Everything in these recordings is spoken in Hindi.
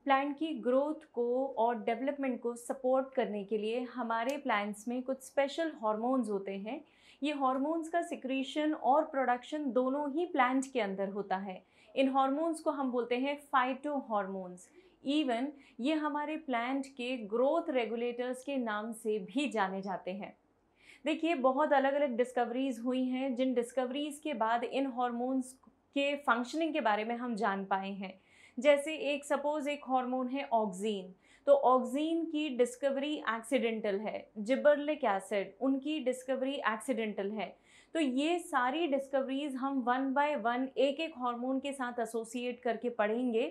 प्लांट की ग्रोथ को और डेवलपमेंट को सपोर्ट करने के लिए हमारे प्लांट्स में कुछ स्पेशल हार्मोन्स होते हैं ये हॉर्मोन्स का सिक्रीशन और प्रोडक्शन दोनों ही प्लांट के अंदर होता है इन हार्मोन्स को हम बोलते हैं फाइटो हार्मोन्स इवन ये हमारे प्लांट के ग्रोथ रेगुलेटर्स के नाम से भी जाने जाते हैं देखिए बहुत अलग अलग डिस्कवरीज हुई हैं जिन डिस्कवरीज के बाद इन हार्मोन्स के फंक्शनिंग के बारे में हम जान पाए हैं जैसे एक सपोज़ एक हार्मोन है ऑक्जीन तो ऑक्जीन की डिस्कवरी एक्सीडेंटल है जिबरलिक एसिड उनकी डिस्कवरी एक्सीडेंटल है तो ये सारी डिस्कवरीज हम वन बाय वन एक एक हार्मोन के साथ एसोसिएट करके पढ़ेंगे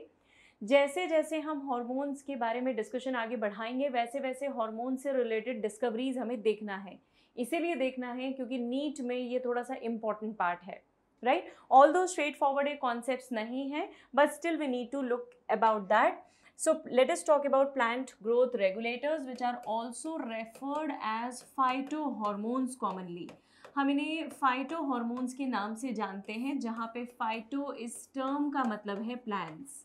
जैसे जैसे हम हार्मोन्स के बारे में डिस्कशन आगे बढ़ाएंगे वैसे वैसे हार्मोन से रिलेटेड डिस्कवरीज हमें देखना है इसीलिए देखना है क्योंकि नीट में ये थोड़ा सा इम्पॉर्टेंट पार्ट है right although straightforward concept नहीं है but still we need to look about that So let talk about plant growth regulators which are also referred as phyto hormones commonly हम इन्हें फाइटो हॉर्मोन्स के नाम से जानते हैं जहाँ पे फाइटो इस टर्म का मतलब है प्लांट्स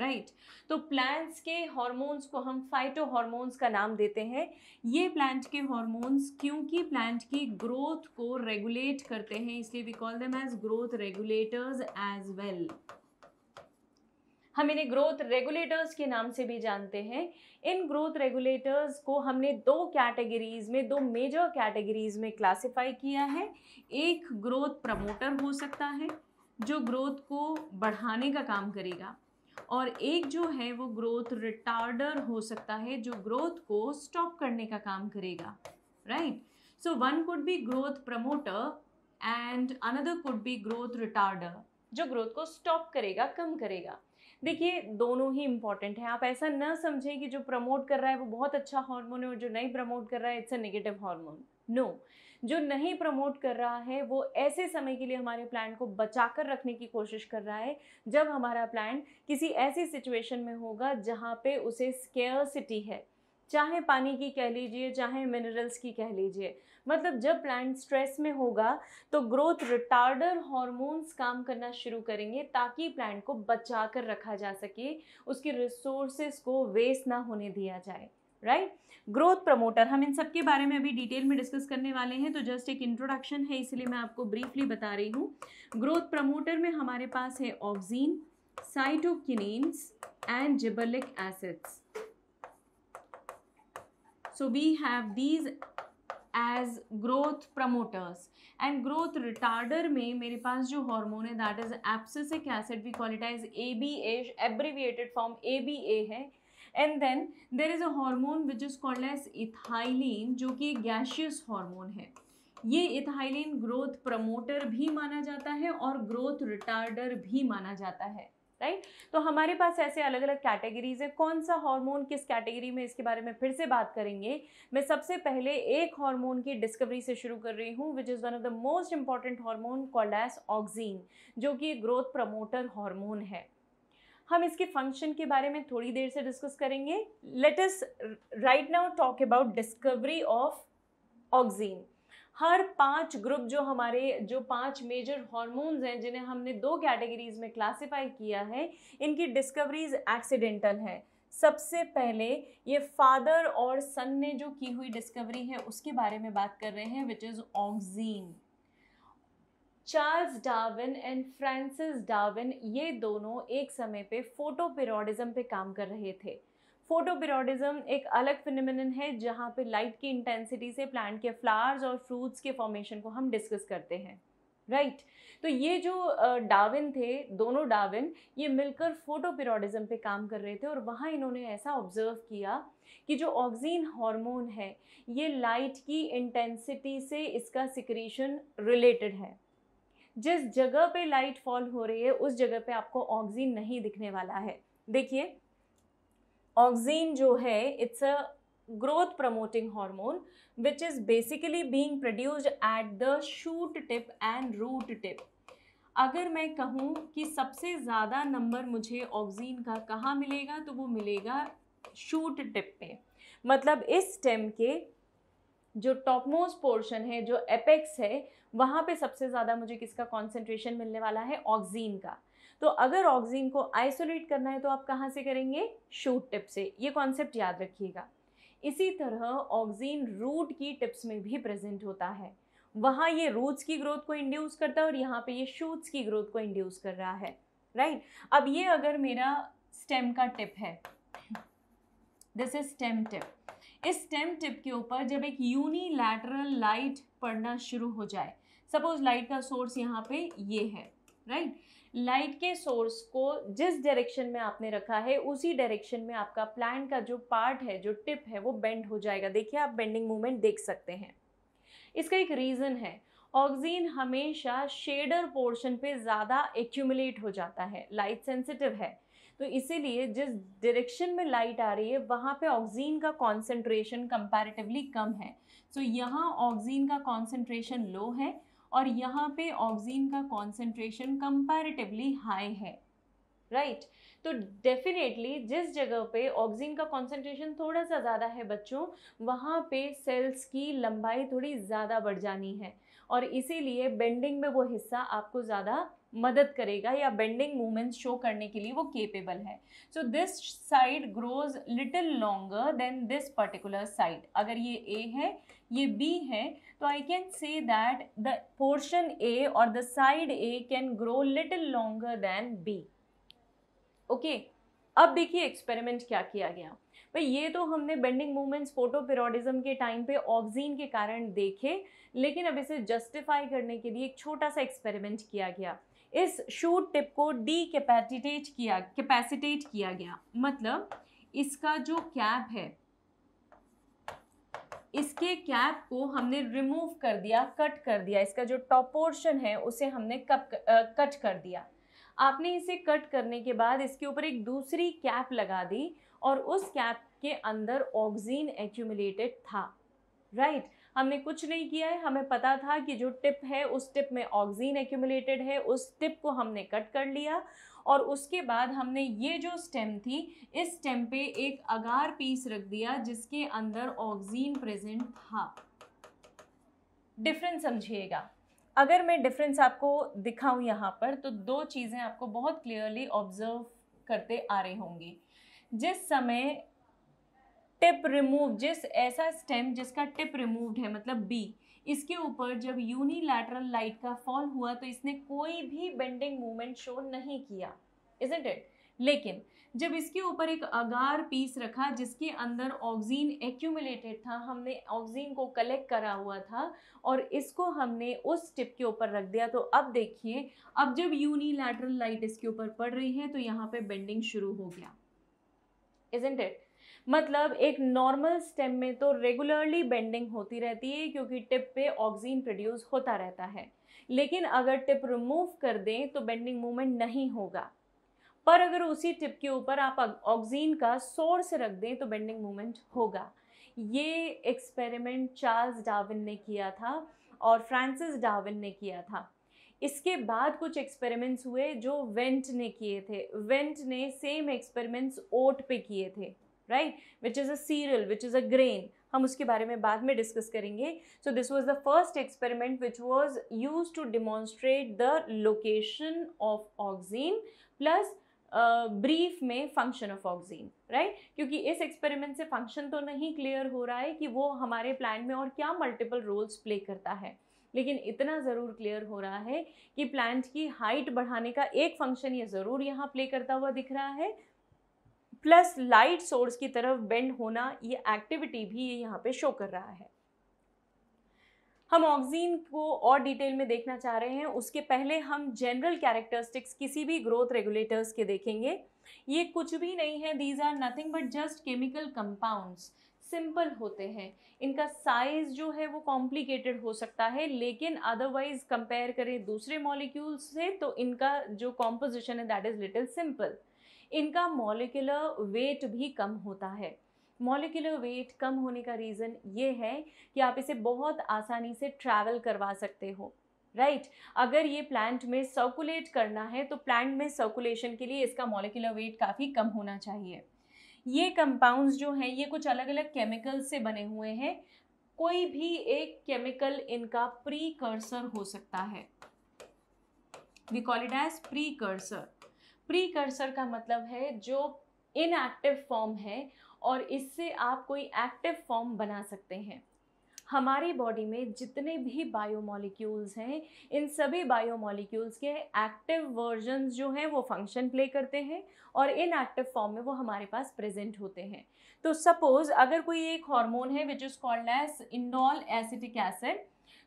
राइट तो प्लांट्स के हॉर्मोन्स को हम फाइटो हॉर्मोन्स का नाम देते हैं ये प्लांट के हॉर्मोन्स क्योंकि प्लांट की ग्रोथ को रेगुलेट करते हैं इसलिए we call them as growth regulators as well हम इन्हें ग्रोथ रेगुलेटर्स के नाम से भी जानते हैं इन ग्रोथ रेगुलेटर्स को हमने दो कैटेगरीज में दो मेजर कैटेगरीज में क्लासिफाई किया है एक ग्रोथ प्रमोटर हो सकता है जो ग्रोथ को बढ़ाने का काम करेगा और एक जो है वो ग्रोथ रिटार्डर हो सकता है जो ग्रोथ को स्टॉप करने का काम करेगा right so one could be growth promoter and another could be growth retarder जो ग्रोथ को स्टॉप करेगा कम करेगा देखिए दोनों ही इंपॉर्टेंट है आप ऐसा ना समझें कि जो प्रमोट कर रहा है वो बहुत अच्छा हार्मोन है और जो नहीं प्रमोट कर रहा है it's a negative hormone no जो नहीं प्रमोट कर रहा है वो ऐसे समय के लिए हमारे प्लान को बचा कर रखने की कोशिश कर रहा है जब हमारा प्लान किसी ऐसी सिचुएशन में होगा जहाँ पे उसे सिटी है चाहे पानी की कह लीजिए चाहे मिनरल्स की कह लीजिए मतलब जब प्लान स्ट्रेस में होगा तो ग्रोथ रिटार्डर हॉर्मोन्स काम करना शुरू करेंगे ताकि प्लांट को बचा कर रखा जा सके उसके रिसोर्सेस को वेस्ट ना होने दिया जाए राइट ग्रोथ प्रमोटर हम इन सब के बारे में अभी डिटेल में डिस्कस करने वाले हैं तो जस्ट एक इंट्रोडक्शन है इसलिए मैं आपको ब्रीफली बता रही हूँ ग्रोथ प्रमोटर में हमारे पास है auxin cytokinins and gibberellic acids so we have these as growth promoters and growth retarder में मेरे पास जो हॉर्मोन है that is that is abscisic acid we call it abbreviated form A B A है and then there is a hormone which is called as ethylene जो कि गैशियस हार्मोन है ये इथाइलिन ग्रोथ प्रमोटर भी माना जाता है और ग्रोथ रिटार्डर भी माना जाता है राइट right? तो हमारे पास ऐसे अलग अलग कैटेगरीज है कौन सा हार्मोन किस कैटेगरी में इसके बारे में फिर से बात करेंगे मैं सबसे पहले एक हार्मोन की डिस्कवरी से शुरू कर रही हूँ which is one of the most important hormone called as auxin जो कि ग्रोथ प्रमोटर हार्मोन है हम इसके फंक्शन के बारे में थोड़ी देर से डिस्कस करेंगे let us right now talk about discovery of auxin हर पांच ग्रुप जो हमारे जो पांच मेजर हॉर्मोन्स हैं जिन्हें हमने दो कैटेगरीज में क्लासिफाई किया है इनकी डिस्कवरीज एक्सीडेंटल हैं सबसे पहले ये फादर और सन ने जो की हुई डिस्कवरी है उसके बारे में बात कर रहे हैं which is auxin Charles Darwin and Francis Darwin ये दोनों एक समय पे फोटोपिरोडिज्म पे काम कर रहे थे फोटोपिरोडिज्म एक अलग फिनमिन है जहाँ पे लाइट की इंटेंसिटी से प्लांट के फ्लावर्स और फ्रूट्स के फॉर्मेशन को हम डिस्कस करते हैं राइट right. तो ये जो डाविन थे दोनों डाविन ये मिलकर फोटोपिरोडिज्म पे काम कर रहे थे और वहाँ इन्होंने ऐसा ऑब्जर्व किया कि जो ऑक्सीन हार्मोन है ये लाइट की इंटेंसिटी से इसका सिक्रीशन रिलेटेड है जिस जगह पे लाइट फॉल हो रही है उस जगह पे आपको ऑक्सीन नहीं दिखने वाला है देखिए ऑक्सीन जो है it's a growth promoting hormone which is basically being produced at the shoot tip and root tip अगर मैं कहूँ कि सबसे ज़्यादा नंबर मुझे ऑक्सीन का कहाँ मिलेगा तो वो मिलेगा शूट टिप पे मतलब इस स्टेम के जो टॉप मोस्ट पोर्शन है जो एपेक्स है वहाँ पे सबसे ज़्यादा मुझे किसका कॉन्सेंट्रेशन मिलने वाला है ऑक्जीन का तो अगर ऑक्जीन को आइसोलेट करना है तो आप कहाँ से करेंगे शूट टिप से ये कॉन्सेप्ट याद रखिएगा इसी तरह ऑक्जीन रूट की टिप्स में भी प्रेजेंट होता है वहाँ ये रूट्स की ग्रोथ को इंड्यूस करता है और यहाँ पे ये शूट्स की ग्रोथ को इंड्यूस कर रहा है राइट right? अब ये अगर मेरा स्टेम का टिप है दिस इज स्टेम टिप इस स्टेम टिप के ऊपर जब एक यूनिलैटरल लाइट पड़ना शुरू हो जाए सपोज लाइट का सोर्स यहाँ पे ये है राइट right? लाइट के सोर्स को जिस डायरेक्शन में आपने रखा है उसी डायरेक्शन में आपका प्लांट का जो पार्ट है जो टिप है वो बेंड हो जाएगा देखिए आप बेंडिंग मूवमेंट देख सकते हैं इसका एक रीज़न है ऑक्सीजन हमेशा शेडर पोर्शन पे ज़्यादा एक्यूमुलेट हो जाता है लाइट सेंसिटिव है तो इसीलिए जिस डायरेक्शन में लाइट आ रही है वहाँ पे ऑक्सीजन का कॉन्सेंट्रेशन कंपैरेटिवली कम है सो so, यहाँ ऑक्सीजन का कॉन्सेंट्रेशन लो है और यहाँ पे ऑक्सीजन का कॉन्सेंट्रेशन कंपैरेटिवली हाई है राइट right. तो डेफिनेटली जिस जगह पे ऑक्सीजन का कॉन्सेंट्रेशन थोड़ा सा ज़्यादा है बच्चों वहाँ पे सेल्स की लंबाई थोड़ी ज़्यादा बढ़ जानी है और इसीलिए बेंडिंग में वो हिस्सा आपको ज़्यादा मदद करेगा या बेंडिंग मूवमेंट्स शो करने के लिए वो केपेबल है so this side grows little longer than this particular side अगर ये ए है ये बी है तो I can say that the portion A और the side A can grow little longer than B okay अब देखिए एक्सपेरिमेंट क्या किया गया भाई ये तो हमने बेंडिंग मूवमेंट्स फोटोपेरोडिज्म के टाइम पे ऑब्जीन के कारण देखे लेकिन अब इसे जस्टिफाई करने के लिए एक छोटा सा एक्सपेरिमेंट किया गया इस शूट टिप को डी कैपेटिटेट किया कैपेसिटेट किया गया मतलब इसका जो कैप है इसके कैप को हमने रिमूव कर दिया कट कर दिया इसका जो टॉप पोर्शन है उसे हमने कप कट कर दिया आपने इसे कट करने के बाद इसके ऊपर एक दूसरी कैप लगा दी और उस कैप के अंदर ऑक्सीन एक्यूमुलेटेड था राइट हमने कुछ नहीं किया है हमें पता था कि जो टिप है उस टिप में ऑक्सीन एक्यूमुलेटेड है उस टिप को हमने कट कर लिया और उसके बाद हमने ये जो स्टेम थी इस स्टेम पे एक अगार पीस रख दिया जिसके अंदर ऑक्सीन प्रेजेंट था डिफरेंस समझिएगा अगर मैं डिफरेंस आपको दिखाऊं यहाँ पर तो दो चीज़ें आपको बहुत क्लियरली ऑब्जर्व करते आ रही होंगी जिस समय टिप रिमूव जिस ऐसा स्टेम जिसका टिप रिमूव्ड है मतलब बी इसके ऊपर जब यूनिलैटरल लाइट का फॉल हुआ तो इसने कोई भी बेंडिंग मूवमेंट शो नहीं किया इजेंट इट लेकिन जब इसके ऊपर एक अगार पीस रखा जिसके अंदर ऑक्सीन एक्यूमुलेटेड था हमने ऑक्सीन को कलेक्ट करा हुआ था और इसको हमने उस टिप के ऊपर रख दिया तो अब देखिए अब जब यूनिलैटरल लाइट इसके ऊपर पड़ रही है तो यहाँ पे बेंडिंग शुरू हो गया इजेंट इट मतलब एक नॉर्मल स्टेम में तो रेगुलरली बेंडिंग होती रहती है क्योंकि टिप पे ऑक्सीजन प्रोड्यूस होता रहता है लेकिन अगर टिप रिमूव कर दें तो बेंडिंग मूवमेंट नहीं होगा पर अगर उसी टिप के ऊपर आप ऑक्सीजन का सोर्स रख दें तो बेंडिंग मूवमेंट होगा ये एक्सपेरिमेंट चार्ल्स डाविन ने किया था और फ्रांसिस डाविन ने किया था इसके बाद कुछ एक्सपेरिमेंट्स हुए जो वेंट ने किए थे वेंट ने सेम एक्सपेरिमेंट्स ओट पे किए थे right which is a cereal which is a grain हम उसके बारे में बाद में डिस्कस करेंगे so this was the first experiment which was use to demonstrate the location of auxin plus brief में फंक्शन ऑफ ऑक्सीन राइट क्योंकि इस एक्सपेरिमेंट से फंक्शन तो नहीं क्लियर हो रहा है कि वो हमारे प्लान में और क्या मल्टीपल रोल्स प्ले करता है लेकिन इतना ज़रूर क्लियर हो रहा है कि प्लांट की हाइट बढ़ाने का एक फंक्शन ये ज़रूर यहाँ प्ले करता हुआ दिख रहा है प्लस लाइट सोर्स की तरफ बेंड होना ये एक्टिविटी भी ये यहाँ पे शो कर रहा है हम ऑक्सीन को और डिटेल में देखना चाह रहे हैं उसके पहले हम जनरल कैरेक्टरिस्टिक्स किसी भी ग्रोथ रेगुलेटर्स के देखेंगे ये कुछ भी नहीं है these are nothing but just chemical compounds simple होते हैं इनका साइज जो है वो कॉम्प्लिकेटेड हो सकता है लेकिन अदरवाइज कंपेयर करें दूसरे मॉलिक्यूल्स से तो इनका जो कॉम्पोजिशन है दैट इज़ लिटिल सिंपल इनका मॉलिकुलर वेट भी कम होता है मॉलिकुलर वेट कम होने का रीज़न ये है कि आप इसे बहुत आसानी से ट्रैवल करवा सकते हो राइट right? अगर ये प्लांट में सर्कुलेट करना है तो प्लांट में सर्कुलेशन के लिए इसका मॉलिकुलर वेट काफ़ी कम होना चाहिए ये कंपाउंड्स जो हैं ये कुछ अलग अलग केमिकल से बने हुए हैं कोई भी एक केमिकल इनका प्री हो सकता है we call it as pre pre precursor मतलब है जो इनएक्टिव फॉर्म है और इससे आप कोई एक्टिव फॉर्म बना सकते हैं हमारी बॉडी में जितने भी बायोमोलिक्यूल्स हैं इन सभी बायोमोलिक्यूल्स के एक्टिव वर्जन जो हैं वो फंक्शन प्ले करते हैं और इन एक्टिव फॉर्म में वो हमारे पास प्रेजेंट होते हैं तो सपोज़ अगर कोई एक हार्मोन है which is called as indole acetic acid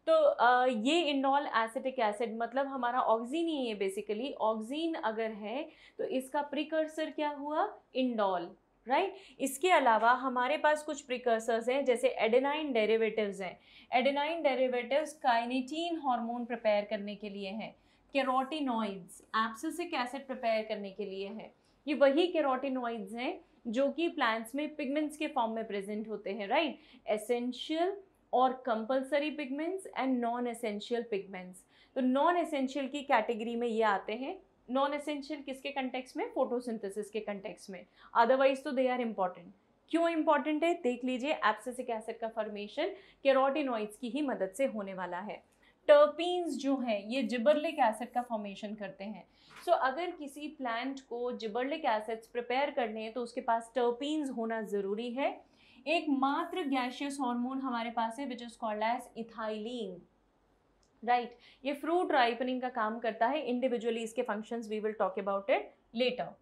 तो ये इंडोल एसिटिक एसिड मतलब हमारा ऑक्जीन ही है बेसिकली ऑक्जीन अगर है तो इसका प्रिकर्सर क्या हुआ इंडोल राइट right? इसके अलावा हमारे पास कुछ प्रिकर्सर्स हैं जैसे एडेनाइन डेरिवेटिव्स हैं adenine derivatives kinetin hormone prepare करने के लिए हैं कैरोटिनॉइड्स एप्सिसिक एसिड प्रिपेयर करने के लिए है ये वही कैरोटिनॉइड्स हैं जो कि प्लांट्स में पिगमेंट्स के फॉर्म में प्रेजेंट होते हैं राइट एसेंशियल और compulsory pigments and non essential pigments तो नॉन एसेंशियल की कैटेगरी में ये आते हैं नॉन एसेंशियल किसके कंटेक्स में फोटोसिंथेसिस के कंटेक्स में अदरवाइज तो दे आर इम्पॉर्टेंट क्यों इम्पॉर्टेंट है देख लीजिए एप्सिसिक एसिड का फॉर्मेशन केरोटिनॉइड्स की ही मदद से होने वाला है टर्पीन्स जो हैं ये जिबरलिक एसिड का फॉर्मेशन करते हैं सो so, अगर किसी प्लांट को जिबरलिक एसिड्स प्रिपेयर करने हैं तो उसके पास टर्पीन्स होना ज़रूरी है एकमात्र गैशियस हार्मोन हमारे पास है which is called as ethylene right ये फ्रूट राइपनिंग का काम करता है इंडिविजुअली इसके functions we will talk about it later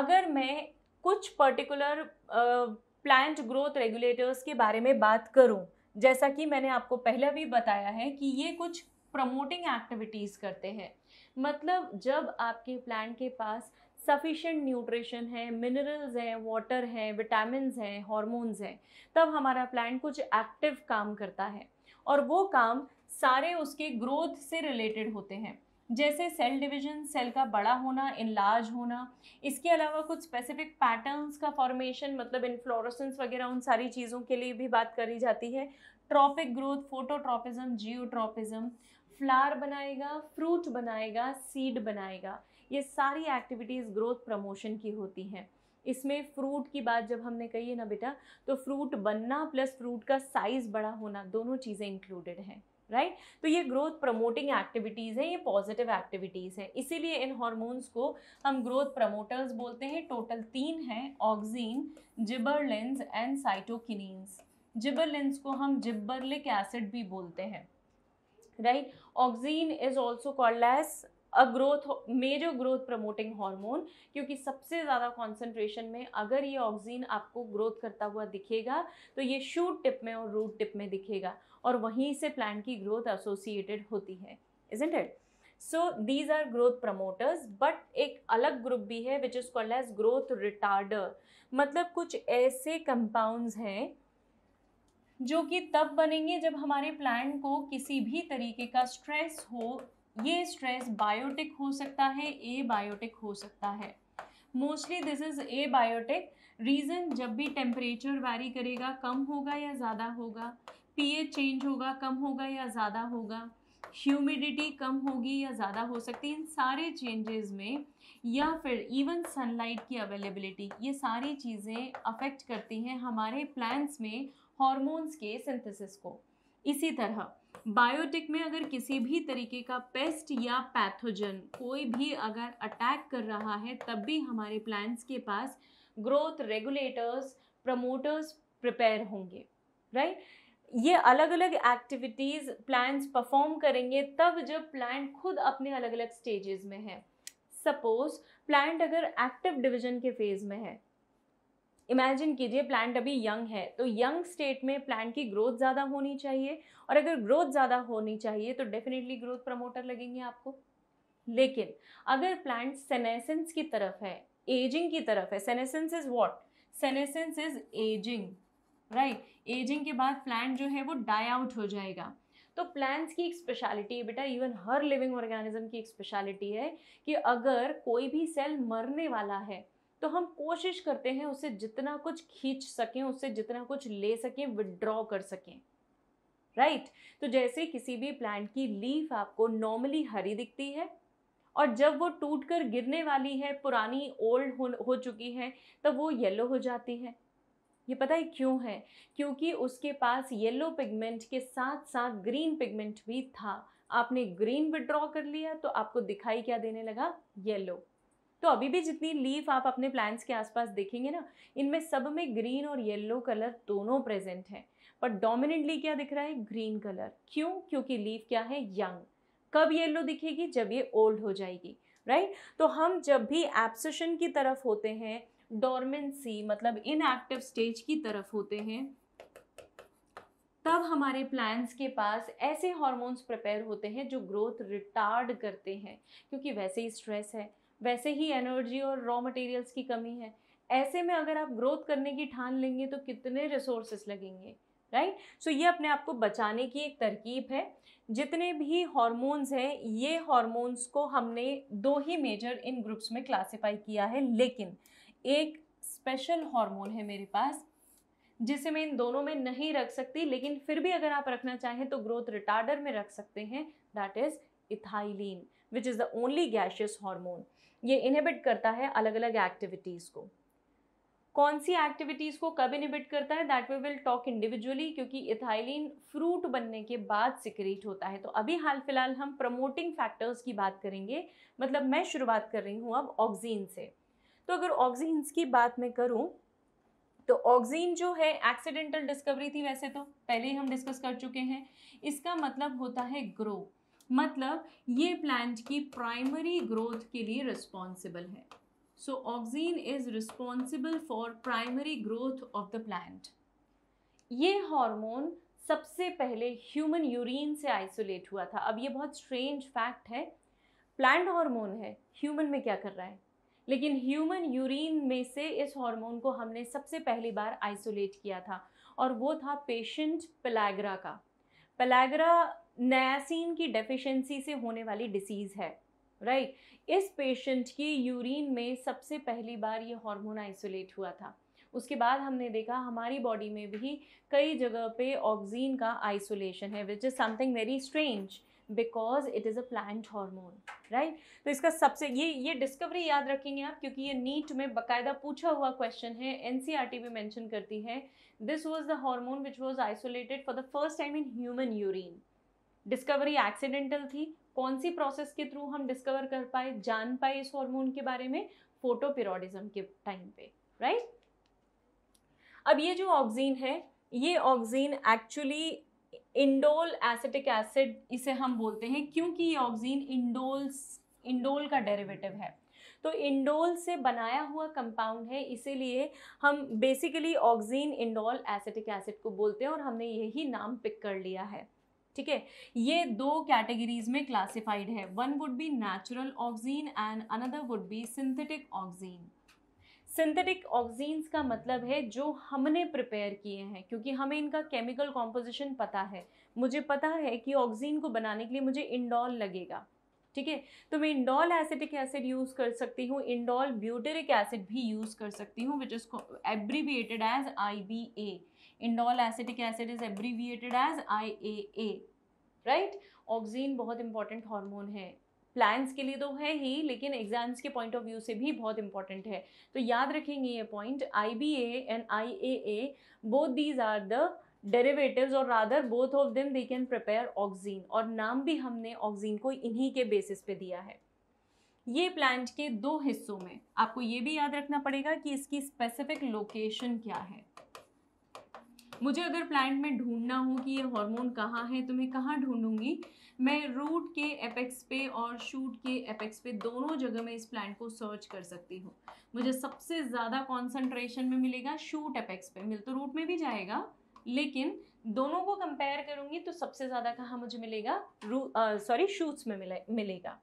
अगर मैं कुछ पर्टिकुलर प्लांट ग्रोथ रेगुलेटर्स के बारे में बात करूं जैसा कि मैंने आपको पहले भी बताया है कि ये कुछ प्रमोटिंग एक्टिविटीज़ करते हैं मतलब जब आपके प्लांट के पास सफिशेंट न्यूट्रिशन है मिनरल्स हैं वाटर हैं विटामिन हैं हॉर्मोन्स हैं तब हमारा प्लांट कुछ एक्टिव काम करता है और वो काम सारे उसके ग्रोथ से रिलेटेड होते हैं जैसे सेल डिवीजन सेल का बड़ा होना इनलार्ज होना इसके अलावा कुछ स्पेसिफिक पैटर्न्स का फॉर्मेशन मतलब इन्फ्लोरसेंस वगैरह उन सारी चीज़ों के लिए भी बात करी जाती है tropic growth phototropism geotropism flower बनाएगा फ्रूट बनाएगा सीड बनाएगा ये सारी एक्टिविटीज़ ग्रोथ प्रमोशन की होती हैं इसमें फ्रूट की बात जब हमने कही है ना बेटा तो फ्रूट बनना प्लस फ्रूट का साइज़ बड़ा होना दोनों चीज़ें इंक्लूडेड हैं राइट right? तो ये ग्रोथ प्रमोटिंग एक्टिविटीज़ हैं ये पॉजिटिव एक्टिविटीज़ हैं इसीलिए इन हॉर्मोन्स को हम ग्रोथ प्रमोटर्स बोलते हैं टोटल तीन हैं ऑक्जीन जिबरलेंस एंड साइटोकिनिन्स जिबरलेंस को हम जिबरलिक एसिड भी बोलते हैं right auxin is also called as a growth major growth promoting hormone क्योंकि सबसे ज़्यादा कॉन्सेंट्रेशन में अगर ये ऑक्सीन आपको ग्रोथ करता हुआ दिखेगा तो ये शूट टिप में और रूट टिप में दिखेगा और वहीं से प्लांट की ग्रोथ एसोसिएटेड होती है is it so these are growth promoters but एक अलग ग्रुप भी है which is called as growth retarder मतलब कुछ ऐसे कंपाउंड्स हैं जो कि तब बनेंगे जब हमारे प्लांट को किसी भी तरीके का स्ट्रेस हो ये स्ट्रेस बायोटिक हो सकता है ए बायोटिक हो सकता है mostly this is abiotic reason जब भी टेम्परेचर वैरी करेगा कम होगा या ज़्यादा होगा पीएच चेंज होगा कम होगा या ज़्यादा होगा ह्यूमिडिटी कम होगी या ज़्यादा हो सकती है इन सारे चेंजेस में या फिर इवन सनलाइट की अवेलेबिलिटी ये सारी चीज़ें अफेक्ट करती हैं हमारे प्लान्स में हॉर्मोन्स के सिंथेसिस को इसी तरह बायोटिक में अगर किसी भी तरीके का पेस्ट या पैथोजन कोई भी अगर अटैक कर रहा है तब भी हमारे प्लांट्स के पास ग्रोथ रेगुलेटर्स प्रमोटर्स प्रिपेयर होंगे राइट ये अलग अलग एक्टिविटीज़ प्लांट्स परफॉर्म करेंगे तब जब प्लांट खुद अपने अलग अलग स्टेजेस में है सपोज़ प्लांट अगर एक्टिव डिवीजन के फेज़ में है इमेजिन कीजिए प्लांट अभी यंग है तो यंग स्टेट में प्लांट की ग्रोथ ज़्यादा होनी चाहिए और अगर ग्रोथ ज़्यादा होनी चाहिए तो डेफिनेटली ग्रोथ प्रमोटर लगेंगे आपको लेकिन अगर प्लांट सेनेसेंस की तरफ है एजिंग की तरफ है senescence is what senescence is aging right aging के बाद प्लांट जो है वो डाई आउट हो जाएगा तो प्लांट्स की एक स्पेशलिटी है बेटा इवन हर लिविंग ऑर्गेनिज्म की एक स्पेशलिटी है कि अगर कोई भी सेल मरने वाला है तो हम कोशिश करते हैं उससे जितना कुछ खींच सकें उससे जितना कुछ ले सकें विड्रॉ कर सकें राइट right? तो जैसे किसी भी प्लांट की लीफ आपको नॉर्मली हरी दिखती है और जब वो टूट कर गिरने वाली है पुरानी ओल्ड हो, हो चुकी है तब वो येलो हो जाती है ये पता है क्यों है क्योंकि उसके पास येलो पिगमेंट के साथ साथ ग्रीन पिगमेंट भी था आपने ग्रीन विड्रॉ कर लिया तो आपको दिखाई क्या देने लगा येलो तो अभी भी जितनी लीफ आप अपने प्लांट्स के आसपास देखेंगे ना इनमें सब में ग्रीन और येलो कलर दोनों प्रेजेंट हैं पर डोमिनेंटली क्या दिख रहा है ग्रीन कलर क्यों क्योंकि लीफ क्या है यंग कब येलो दिखेगी जब ये ओल्ड हो जाएगी राइट तो हम जब भी एब्सेशन की तरफ होते हैं डोरमेंसी मतलब इनएक्टिव स्टेज की तरफ होते हैं तब हमारे प्लांट्स के पास ऐसे हॉर्मोन्स प्रिपेयर होते हैं जो ग्रोथ रिटार्ड करते हैं क्योंकि वैसे ही स्ट्रेस है वैसे ही एनर्जी और रॉ मटेरियल्स की कमी है ऐसे में अगर आप ग्रोथ करने की ठान लेंगे तो कितने रिसोर्सेस लगेंगे राइट right? सो so, ये अपने आप को बचाने की एक तरकीब है जितने भी हॉर्मोन्स हैं ये हॉर्मोन्स को हमने दो ही मेजर इन ग्रुप्स में क्लासिफाई किया है लेकिन एक स्पेशल हार्मोन है मेरे पास जिसे मैं इन दोनों में नहीं रख सकती लेकिन फिर भी अगर आप रखना चाहें तो ग्रोथ रिटार्डर में रख सकते हैं that is ethylene which is the only gaseous hormone ये इनहिबिट करता है अलग अलग एक्टिविटीज़ को कौन सी एक्टिविटीज़ को कब इनहिबिट करता है that we will talk individually क्योंकि इथाइलिन फ्रूट बनने के बाद सिक्रेट होता है तो अभी हाल फिलहाल हम प्रमोटिंग फैक्टर्स की बात करेंगे मतलब मैं शुरुआत कर रही हूँ अब ऑक्जीन से तो अगर ऑक्जीन्स की बात मैं करूँ तो ऑक्जीन जो है एक्सीडेंटल डिस्कवरी थी वैसे तो पहले ही हम डिस्कस कर चुके हैं इसका मतलब होता है ग्रो मतलब ये प्लांट की प्राइमरी ग्रोथ के लिए रिस्पॉन्सिबल है so auxin is responsible for primary growth of the plant ये हार्मोन सबसे पहले ह्यूमन यूरिन से आइसोलेट हुआ था अब ये बहुत स्ट्रेंज फैक्ट है प्लांट हार्मोन है ह्यूमन में क्या कर रहा है लेकिन ह्यूमन यूरिन में से इस हार्मोन को हमने सबसे पहली बार आइसोलेट किया था और वो था पेशेंट पेलाग्रा का पेलाग्रा नयासिन की डेफिशिएंसी से होने वाली डिसीज़ है राइट right? इस पेशेंट की यूरिन में सबसे पहली बार ये हार्मोन आइसोलेट हुआ था उसके बाद हमने देखा हमारी बॉडी में भी कई जगह पे ऑक्सीन का आइसोलेशन है which is something very strange because it is a plant hormone right तो इसका सबसे ये ये डिस्कवरी याद रखेंगे आप क्योंकि ये नीट में बकायदा पूछा हुआ क्वेश्चन है एन e भी मैंशन करती है this was the hormone which was isolated for the first time in human urine discovery accidental थी कौन सी प्रोसेस के थ्रू हम डिस्कवर कर पाए जान पाए इस हॉर्मोन के बारे में फोटोपिरोडिज्म के टाइम पे राइट right? अब ये जो ऑक्जीन है ये auxin actually indole acetic acid इसे हम बोलते हैं क्योंकि ये ऑक्जीन इंडोल्स इंडोल का डेरिवेटिव है तो इंडोल से बनाया हुआ कंपाउंड है इसीलिए हम basically auxin indole acetic acid को बोलते हैं और हमने यही नाम पिक कर लिया है ठीक है ये दो कैटेगरीज में क्लासिफाइड है one would be natural auxin and another would be synthetic auxin synthetic auxins का मतलब है जो हमने प्रिपेयर किए हैं क्योंकि हमें इनका केमिकल कॉम्पोजिशन पता है मुझे पता है कि ऑक्जीन को बनाने के लिए मुझे इंडॉल लगेगा ठीक है तो मैं इंडॉल एसिटिक एसिड यूज़ कर सकती हूँ इंडॉल ब्यूटेरिक एसिड भी यूज़ कर सकती हूँ which is abbreviated as I B A indole acetic acid is abbreviated as I A right auxin बहुत इंपॉर्टेंट हार्मोन है प्लान्स के लिए तो है ही लेकिन एग्जाम्स के पॉइंट ऑफ व्यू से भी बहुत इंपॉर्टेंट है तो याद रखेंगे ये point I B A and I A A both these are the derivatives और rather both of them they can prepare auxin और नाम भी हमने ऑक्सीन को इन्हीं के बेसिस पे दिया है ये प्लांट के दो हिस्सों में आपको ये भी याद रखना पड़ेगा कि इसकी स्पेसिफिक लोकेशन क्या है मुझे अगर प्लांट में ढूंढना हो कि ये हार्मोन कहाँ है तो मैं कहाँ ढूंढूंगी मैं रूट के एपेक्स पे और शूट के एपेक्स पे दोनों जगह में इस प्लांट को सर्च कर सकती हूँ मुझे सबसे ज़्यादा कॉन्सेंट्रेशन में मिलेगा शूट एपेक्स पे मिल तो रूट में भी जाएगा लेकिन दोनों को कंपेयर करूँगी तो सबसे ज़्यादा कहाँ मुझे मिलेगा रू सॉरी शूट्स में मिले मिलेगा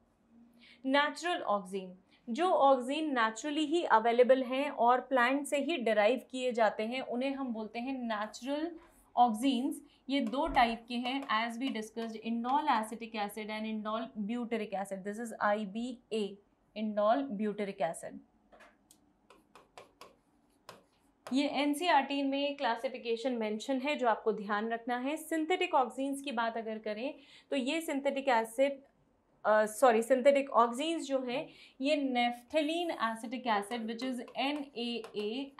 नेचुरल ऑक्सीन जो ऑक्सीन नेचुरली ही अवेलेबल हैं और प्लांट से ही डिराइव किए जाते हैं उन्हें हम बोलते हैं नेचुरल ऑक्सीन्स ये दो टाइप के हैं as we discussed indole acetic acid and indole butyric acid this is I B A indole butyric acid ये एन e में क्लासिफिकेशन मेंशन है जो आपको ध्यान रखना है सिंथेटिक ऑक्सीन्स की बात अगर करें तो ये synthetic acid sorry synthetic auxins जो हैं ये naphthalene acetic acid which is N A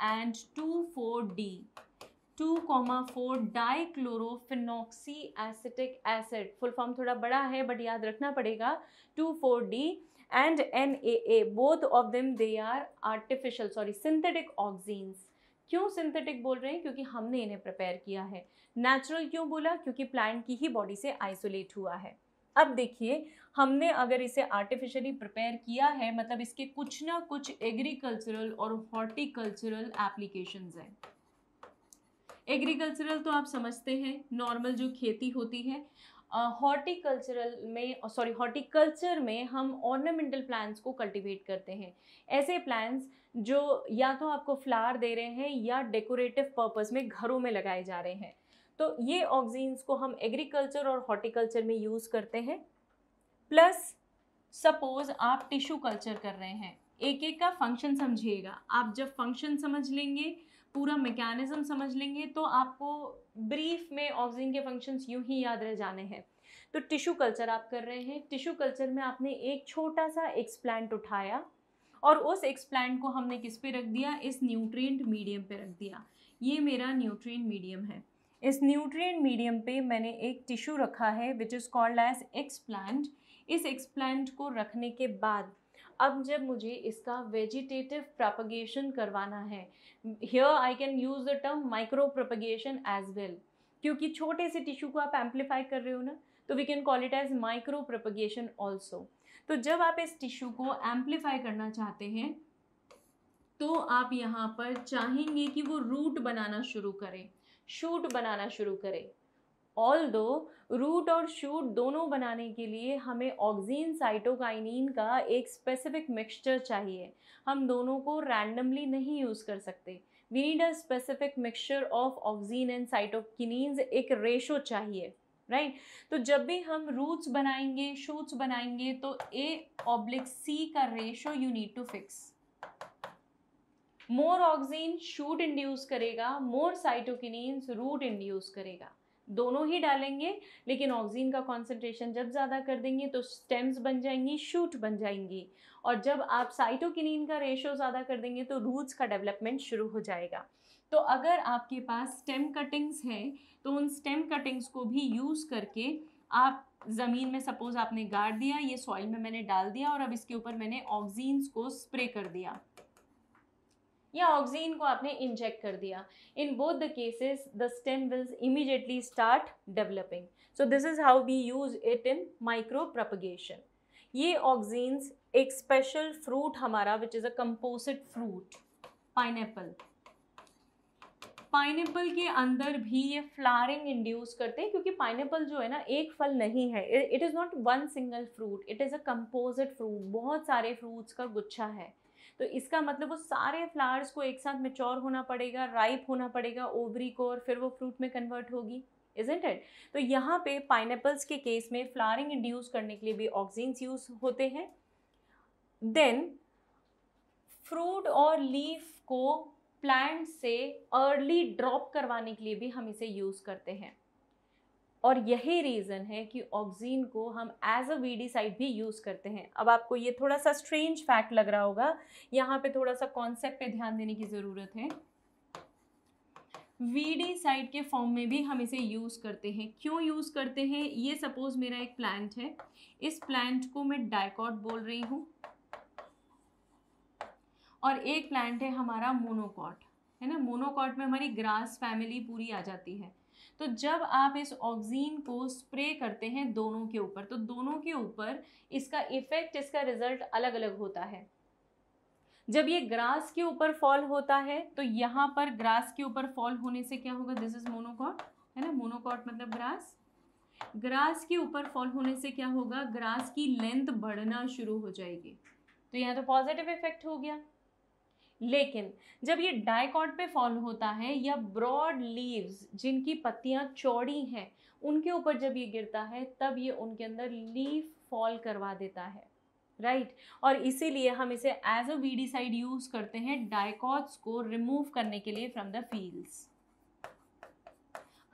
and two four D two comma four dichlorophenoxy acetic acid full form थोड़ा बड़ा है बट याद रखना पड़ेगा two four D and N A A both of them they are artificial sorry synthetic auxins क्यों सिंथेटिक बोल रहे हैं क्योंकि हमने इन्हें प्रिपेयर किया है नेचुरल क्यों बोला क्योंकि प्लांट की ही बॉडी से आइसोलेट हुआ है अब देखिए हमने अगर इसे आर्टिफिशियली प्रिपेयर किया है मतलब इसके कुछ ना कुछ एग्रीकल्चरल और हॉर्टिकल्चरल एप्लीकेशन हैं एग्रीकल्चरल तो आप समझते हैं नॉर्मल जो खेती होती है हॉर्टिकल्चरल uh, में सॉरी हॉर्टिकल्चर में हम ऑर्नामेंटल प्लांट्स को कल्टीवेट करते हैं ऐसे प्लांट्स जो या तो आपको फ्लावर दे रहे हैं या डेकोरेटिव पर्पस में घरों में लगाए जा रहे हैं तो ये ऑक्जीन्स को हम एग्रीकल्चर और हॉर्टिकल्चर में यूज़ करते हैं प्लस सपोज आप टिश्यू कल्चर कर रहे हैं एक एक का फंक्शन समझिएगा आप जब फंक्शन समझ लेंगे पूरा मैकेनिज्म समझ लेंगे तो आपको ब्रीफ में ऑक्सीजन के फंक्शंस यूं ही याद रह जाने हैं तो टिश्यू कल्चर आप कर रहे हैं टिश्यू कल्चर में आपने एक छोटा सा एक्सप्लांट उठाया और उस एक्सप्लांट को हमने किस पे रख दिया इस न्यूट्रिएंट मीडियम पे रख दिया ये मेरा न्यूट्रिएंट मीडियम है इस न्यूट्रिएंट मीडियम पे मैंने एक टिश्यू रखा है which is called as explant इस एक्सप्लांट को रखने के बाद अब जब मुझे इसका वेजिटेटिव प्रोपगेशन करवाना है here I can use the term micro propagation as well क्योंकि छोटे से टिश्यू को आप एम्पलीफाई कर रहे हो ना तो we can call it as micro propagation also तो जब आप इस टिश्यू को एम्पलीफाई करना चाहते हैं तो आप यहाँ पर चाहेंगे कि वो रूट बनाना शुरू करें शूट बनाना शुरू करें ऑल दो रूट और शूट दोनों बनाने के लिए हमें ऑक्जीन साइटोकाइनिन का एक स्पेसिफिक मिक्सचर चाहिए हम दोनों को रैंडमली नहीं यूज़ कर सकते we need a specific mixture of auxin and cytokinin एक रेशो चाहिए राइट right? तो जब भी हम रूट्स बनाएंगे शूट्स बनाएंगे तो ए ऑब्लिक सी का ratio you need to fix more auxin shoot induce करेगा मोर साइटोकिन रूट इंड्यूस करेगा दोनों ही डालेंगे लेकिन ऑक्सीजन का कॉन्सेंट्रेशन जब ज़्यादा कर देंगे तो स्टेम्स बन जाएंगी शूट बन जाएंगी और जब आप साइटोकिनिन का रेशो ज़्यादा कर देंगे तो रूट्स का डेवलपमेंट शुरू हो जाएगा तो अगर आपके पास स्टेम कटिंग्स हैं तो उन स्टेम कटिंग्स को भी यूज़ करके आप ज़मीन में सपोज़ आपने गाड़ दिया ये सॉइल में मैंने डाल दिया और अब इसके ऊपर मैंने ऑक्जीन्स को स्प्रे कर दिया या ऑक्सीजन को आपने इंजेक्ट कर दिया in both the cases the stem wills immediately start developing so this is how we use it in micro propagation ये ऑक्सीन्स एक स्पेशल फ्रूट हमारा which is a composite fruit pineapple pineapple के अंदर भी ये फ्लारिंग इंड्यूस करते हैं क्योंकि पाइनएप्पल जो है ना एक फल नहीं है it is not one single fruit it is a composite fruit बहुत सारे फ्रूट्स का गुच्छा है तो इसका मतलब वो सारे फ्लावर्स को एक साथ मेच्योर होना पड़ेगा राइप होना पड़ेगा ओवरी को और फिर वो फ्रूट में कन्वर्ट होगी इजेंट इट तो यहाँ पे पाइनएपल्स के केस में फ्लावरिंग इंड्यूस करने के लिए भी ऑक्सीन्स यूज होते हैं देन फ्रूट और लीफ को प्लांट से अर्ली ड्रॉप करवाने के लिए भी हम इसे यूज़ करते हैं और यही रीज़न है कि ऑक्जीन को हम एज अ वीडीसाइड भी यूज़ करते हैं अब आपको ये थोड़ा सा स्ट्रेंज फैक्ट लग रहा होगा यहाँ पे थोड़ा सा कॉन्सेप्ट पे ध्यान देने की ज़रूरत है साइड के फॉर्म में भी हम इसे यूज़ करते हैं क्यों यूज़ करते हैं ये सपोज़ मेरा एक प्लांट है इस प्लांट को मैं डायकॉट बोल रही हूँ और एक प्लांट है हमारा मोनोकॉट है ना मोनोकॉट में हमारी ग्रास फैमिली पूरी आ जाती है तो जब आप इस ऑक्जीन को स्प्रे करते हैं दोनों के ऊपर तो दोनों के ऊपर इसका इफ़ेक्ट इसका रिज़ल्ट अलग अलग होता है जब ये ग्रास के ऊपर फॉल होता है तो यहाँ पर ग्रास के ऊपर फॉल होने से क्या होगा दिस इज़ मोनोकॉट है ना मोनोकॉट मतलब ग्रास ग्रास के ऊपर फॉल होने से क्या होगा ग्रास की लेंथ बढ़ना शुरू हो जाएगी तो यहाँ तो पॉजिटिव इफेक्ट हो गया लेकिन जब ये डायकॉट पे फॉल होता है या ब्रॉड लीव्स जिनकी पत्तियाँ चौड़ी हैं उनके ऊपर जब ये गिरता है तब ये उनके अंदर लीफ फॉल करवा देता है राइट right? और इसीलिए हम इसे एज अ वीडीसाइड यूज़ करते हैं डायकॉट्स को रिमूव करने के लिए फ्रॉम द फील्ड्स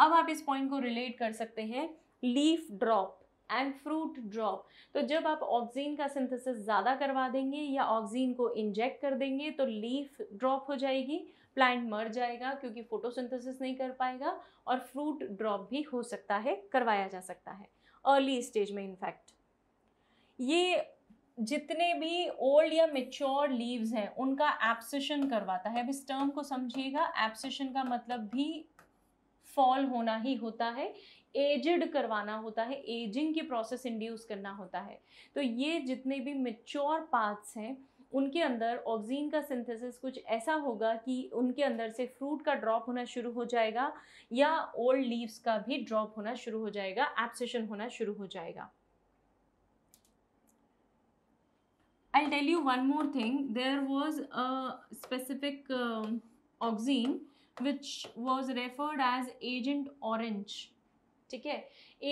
अब आप इस पॉइंट को रिलेट कर सकते हैं leaf drop and fruit drop तो जब आप ऑक्जीन का सिंथेसिस ज़्यादा करवा देंगे या ऑक्जीन को इंजेक्ट कर देंगे तो लीफ ड्रॉप हो जाएगी प्लांट मर जाएगा क्योंकि फोटोसिंथेसिस नहीं कर पाएगा और फ्रूट ड्रॉप भी हो सकता है करवाया जा सकता है अर्ली स्टेज में इनफैक्ट ये जितने भी ओल्ड या मेच्योर लीव्स हैं उनका एप्सिशन करवाता है अब इस टर्म को समझिएगा एप्सिशन का मतलब भी फॉल होना ही होता है एजड करवाना होता है एजिंग की प्रोसेस इंड्यूस करना होता है तो ये जितने भी मेच्योर पार्ट्स हैं उनके अंदर ऑक्सीजन का सिंथेसिस कुछ ऐसा होगा कि उनके अंदर से फ्रूट का ड्रॉप होना शुरू हो जाएगा या ओल्ड लीव्स का भी ड्रॉप होना शुरू हो जाएगा एप्सेशन होना शुरू हो जाएगा I tell you one more thing there was a specific oxygen which was referred as agent orange ठीक है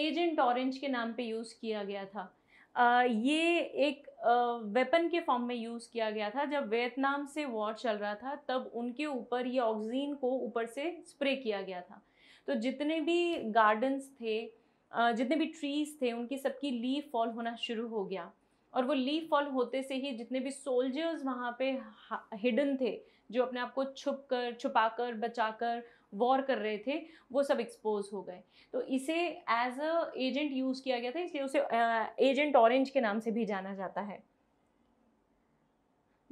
एजेंट ऑरेंज के नाम पे यूज़ किया गया था आ, ये एक वेपन के फॉर्म में यूज़ किया गया था जब वियतनाम से वॉर चल रहा था तब उनके ऊपर ये ऑक्सीजन को ऊपर से स्प्रे किया गया था तो जितने भी गार्डन्स थे जितने भी ट्रीज़ थे उनकी सबकी लीव फॉल होना शुरू हो गया और वो लीव फॉल होते से ही जितने भी सोल्जर्स वहाँ पे हिडन थे जो अपने आप को छुप कर छुपा कर बचा कर वॉर कर रहे थे वो सब एक्सपोज हो गए तो इसे एज अ एजेंट यूज़ किया गया था इसलिए उसे एजेंट ऑरेंज के नाम से भी जाना जाता है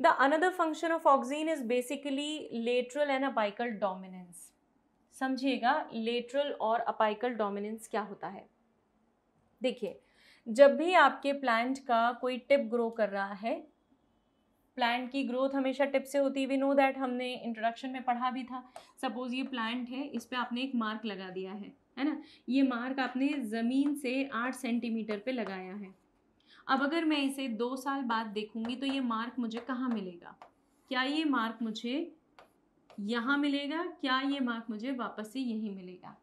the another function of auxin is basically lateral and apical dominance समझिएगा लेटरल और अपाइकल डोमिनेंस क्या होता है देखिए जब भी आपके प्लांट का कोई टिप ग्रो कर रहा है प्लांट की ग्रोथ हमेशा टिप से होती है वी नो दैट हमने इंट्रोडक्शन में पढ़ा भी था सपोज ये प्लांट है इस पर आपने एक मार्क लगा दिया है है ना ये मार्क आपने ज़मीन से आठ सेंटीमीटर पे लगाया है अब अगर मैं इसे दो साल बाद देखूंगी तो ये मार्क मुझे कहाँ मिलेगा क्या ये मार्क मुझे यहाँ मिलेगा क्या ये मार्क मुझे वापस से यहीं मिलेगा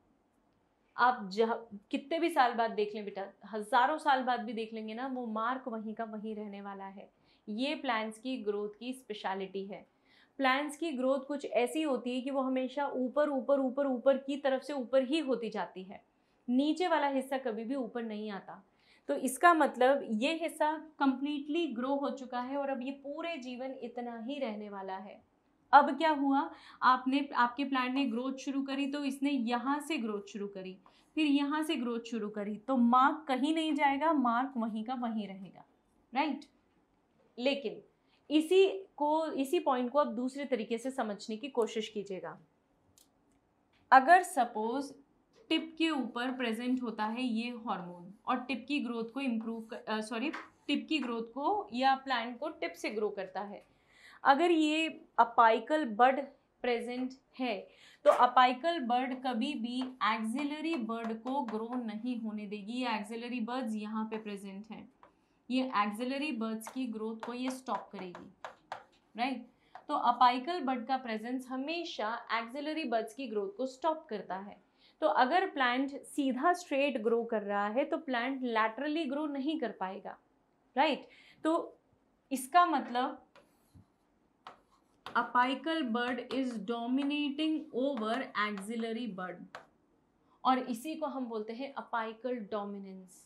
आप जहा कितने भी साल बाद देख लें बेटा हज़ारों साल बाद भी देख लेंगे ना वो मार्क वहीं का वहीं रहने वाला है ये प्लांट्स की ग्रोथ की स्पेशलिटी है प्लांट्स की ग्रोथ कुछ ऐसी होती है कि वो हमेशा ऊपर ऊपर ऊपर ऊपर की तरफ से ऊपर ही होती जाती है नीचे वाला हिस्सा कभी भी ऊपर नहीं आता तो इसका मतलब ये हिस्सा कम्प्लीटली ग्रो हो चुका है और अब ये पूरे जीवन इतना ही रहने वाला है अब क्या हुआ आपने आपके प्लांट ने ग्रोथ शुरू करी तो इसने यहाँ से ग्रोथ शुरू करी फिर यहाँ से ग्रोथ शुरू करी तो मार्क कहीं नहीं जाएगा मार्क वहीं का वहीं रहेगा राइट लेकिन इसी को इसी पॉइंट को आप दूसरे तरीके से समझने की कोशिश कीजिएगा अगर सपोज टिप के ऊपर प्रेजेंट होता है ये हार्मोन और टिप की ग्रोथ को इम्प्रूव सॉरी टिप की ग्रोथ को या प्लांट को टिप से ग्रो करता है अगर ये अपाइकल बर्ड प्रेजेंट है तो अपाइकल बर्ड कभी भी एक्सिलरी बर्ड को ग्रो नहीं होने देगी ये एक्सिलरी बर्ड्स यहाँ पे प्रेजेंट हैं ये एक्जिलरी बर्ड्स की ग्रोथ को ये स्टॉप करेगी राइट right? तो अपाइकल बर्ड का प्रेजेंस हमेशा एक्जिलरी बर्ड्स की ग्रोथ को स्टॉप करता है तो अगर प्लांट सीधा स्ट्रेट ग्रो कर रहा है तो प्लांट लैटरली ग्रो नहीं कर पाएगा राइट right? तो इसका मतलब apical bird is dominating over axillary bird और इसी को हम बोलते हैं अपाइकल डोमिनेंस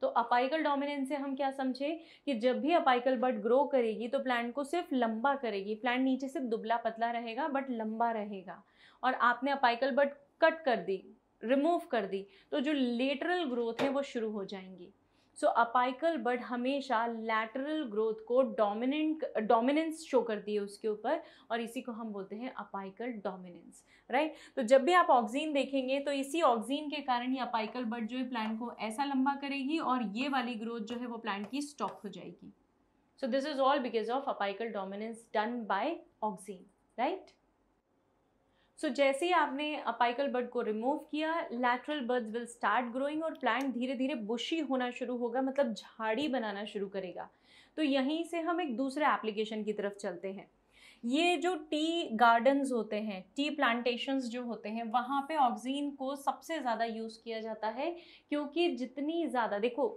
तो अपाइकल डोमिनेंस से हम क्या समझें कि जब भी अपाइकल बर्ड ग्रो करेगी तो प्लांट को सिर्फ लंबा करेगी प्लांट नीचे सिर्फ दुबला पतला रहेगा बट लंबा रहेगा और आपने अपाइकल बर्ड कट कर दी रिमूव कर दी तो जो लेटरल ग्रोथ है वो शुरू हो जाएंगी सो अपाइकल बर्ड हमेशा लैटरल ग्रोथ को डोमिनेंट डोमिनेंस शो करती है उसके ऊपर और इसी को हम बोलते हैं अपाइकल डोमिनेंस राइट तो जब भी आप ऑक्सीन देखेंगे तो इसी ऑक्सीन के कारण ये अपाइकल बर्ड जो है प्लांट को ऐसा लंबा करेगी और ये वाली ग्रोथ जो है वो प्लांट की स्टॉप हो जाएगी so this is all because of apical dominance done by auxin right so so, जैसे ही आपने अपाइकल बर्ड को रिमूव किया lateral birds will start growing और प्लांट धीरे धीरे बुशी होना शुरू होगा मतलब झाड़ी बनाना शुरू करेगा तो यहीं से हम एक दूसरे एप्लीकेशन की तरफ चलते हैं ये जो टी गार्डन्स होते हैं टी प्लांटेशंस जो होते हैं वहाँ पे ऑक्जीन को सबसे ज़्यादा यूज़ किया जाता है क्योंकि जितनी ज़्यादा देखो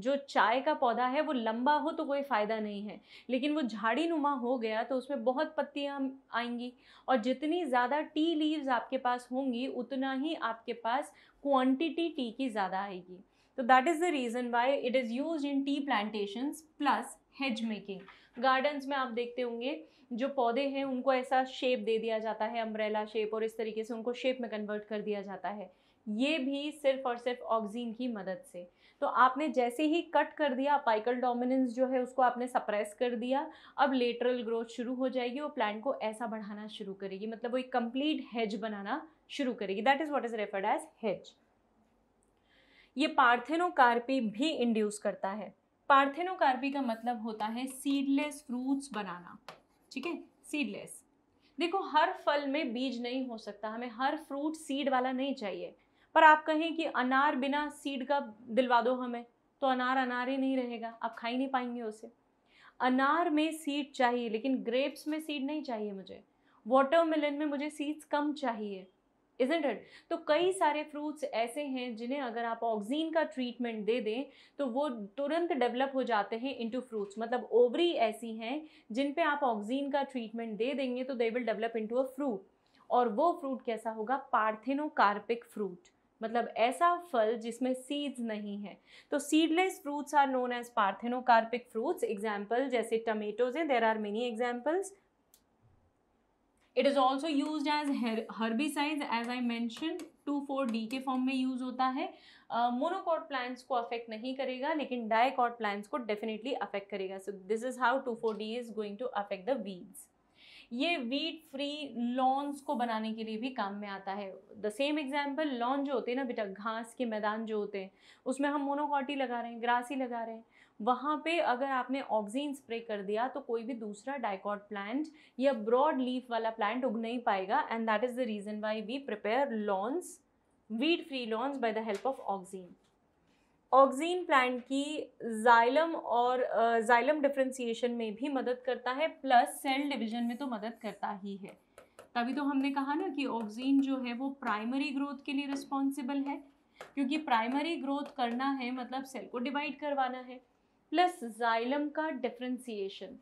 जो चाय का पौधा है वो लंबा हो तो कोई फ़ायदा नहीं है लेकिन वो झाड़ी नुमा हो गया तो उसमें बहुत पत्तियाँ आएंगी और जितनी ज़्यादा टी लीव्स आपके पास होंगी उतना ही आपके पास क्वांटिटी टी की ज़्यादा आएगी तो that is the reason why it is use in tea plantation plus hedge making gardens में आप देखते होंगे जो पौधे हैं उनको ऐसा शेप दे दिया जाता है अम्ब्रेला शेप और इस तरीके से उनको शेप में कन्वर्ट कर दिया जाता है ये भी सिर्फ और सिर्फ ऑक्जीन की मदद से तो आपने जैसे ही कट कर दिया अपाइकल डोमिनेंस जो है उसको आपने सप्रेस कर दिया अब लेटरल ग्रोथ शुरू हो जाएगी और प्लांट को ऐसा बढ़ाना शुरू करेगी मतलब वो एक कंप्लीट हेज बनाना शुरू करेगी that is what is referred as hedge ये पार्थेनोकार्पी भी इंड्यूस करता है पार्थेनोकार्पी का मतलब होता है सीडलेस फ्रूट्स बनाना ठीक है सीडलेस देखो हर फल में बीज नहीं हो सकता हमें हर फ्रूट सीड वाला नहीं चाहिए पर आप कहें कि अनार बिना सीड का दिलवा दो हमें तो अनार अनार ही नहीं रहेगा आप खा ही नहीं पाएंगे उसे अनार में सीड चाहिए लेकिन ग्रेप्स में सीड नहीं चाहिए मुझे वाटरमेलन में मुझे सीड्स कम चाहिए इजेंट इट तो कई सारे फ्रूट्स ऐसे हैं जिन्हें अगर आप ऑक्सीन का ट्रीटमेंट दे दें तो वो तुरंत डेवलप हो जाते हैं इनटू फ्रूट्स मतलब ओवरी ऐसी हैं जिन पे आप ऑक्सीन का ट्रीटमेंट दे देंगे तो they will develop into a fruit और वो फ्रूट कैसा होगा पार्थेनोकार्पिक फ्रूट मतलब ऐसा फल जिसमें सीड्स नहीं है तो seedless fruits are known as parthenocarpic fruits example जैसे टमेटोज हैं there are many examples it is also use as size as I mention two four D के फॉर्म में यूज़ होता है मोनोकॉट प्लांट्स को अफेक्ट नहीं करेगा लेकिन डायकॉट प्लांट्स को डेफिनेटली अफेक्ट करेगा so this is how two four D is going to affect the weeds ये वीट फ्री लॉन्स को बनाने के लिए भी काम में आता है द सेम एग्जाम्पल लॉन जो होते हैं ना बेटा घास के मैदान जो होते हैं उसमें हम मोनोकॉटी लगा रहे हैं ग्रासी लगा रहे हैं वहाँ पे अगर आपने ऑक्सीजन स्प्रे कर दिया तो कोई भी दूसरा डाइकॉट प्लांट या ब्रॉड लीफ वाला प्लांट उग नहीं पाएगा and that is the reason why we prepare lawns weed free lawns by the help of oxygen auxin plant की जाइलम और जाइलम डिफ्रेंसीशन में भी मदद करता है प्लस सेल डिवीजन में तो मदद करता ही है तभी तो हमने कहा ना कि ऑक्जीन जो है वो प्राइमरी ग्रोथ के लिए रिस्पॉन्सिबल है क्योंकि प्राइमरी ग्रोथ करना है मतलब सेल को डिवाइड करवाना है प्लस जाइलम का डिफ्रेंसीशन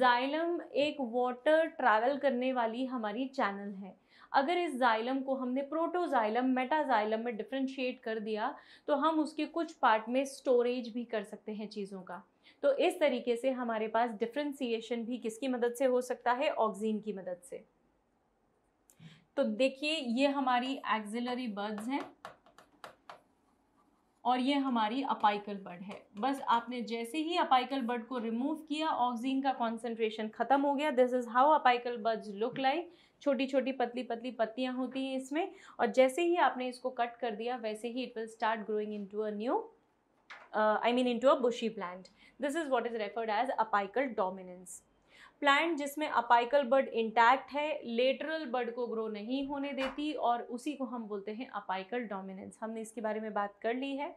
जाइलम एक वाटर ट्रैवल करने वाली हमारी चैनल है अगर इस जाइलम को हमने प्रोटोजाइलम मेटाजाइलम में डिफ्रेंशिएट कर दिया तो हम उसके कुछ पार्ट में स्टोरेज भी कर सकते हैं चीज़ों का तो इस तरीके से हमारे पास डिफ्रेंसीशन भी किसकी मदद से हो सकता है ऑक्सीन की मदद से तो देखिए ये हमारी एक्जिलरी बर्ड्स हैं और ये हमारी अपाइकल बर्ड है बस आपने जैसे ही अपाइकल बर्ड को रिमूव किया ऑक्सीजन का कॉन्सेंट्रेशन खत्म हो गया this is how apical birds look like छोटी छोटी पतली पतली पत्तियाँ होती हैं इसमें और जैसे ही आपने इसको कट कर दिया वैसे ही it will start growing into a new I mean into a bushy plant this is what is referred as apical dominance plant जिसमें अपाइकल बर्ड इंटैक्ट है लेटरल बर्ड को ग्रो नहीं होने देती और उसी को हम बोलते हैं अपाइकल डोमिनेंस हमने इसके बारे में बात कर ली है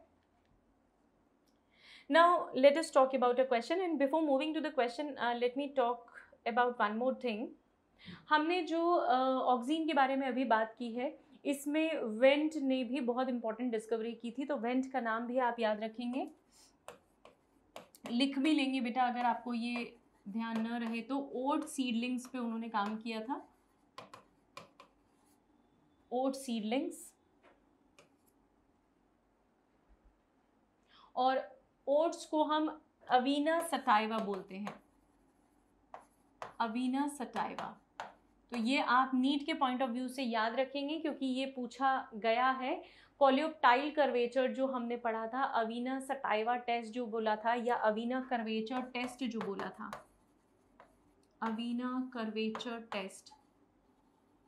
now let us talk about a question and before moving to the question let me talk about one more thing हमने जो ऑक्सीजन के बारे में अभी बात की है इसमें वेंट ने भी बहुत इंपॉर्टेंट डिस्कवरी की थी तो वेंट का नाम भी आप याद रखेंगे लिख भी लेंगे बेटा अगर आपको ये ध्यान न रहे तो ओट सीडलिंग्स पे उन्होंने काम किया था ओट सीडलिंग्स और ओट्स को हम अवीना सटाइवा बोलते हैं अवीना सटाइवा तो ये आप नीट के पॉइंट ऑफ व्यू से याद रखेंगे क्योंकि ये पूछा गया है कॉलियोप्टाइल कर्वेचर जो हमने पढ़ा था अवीना सटाइवा टेस्ट जो बोला था या अवीना कर्वेचर टेस्ट जो बोला था अवीना कर्वेचर टेस्ट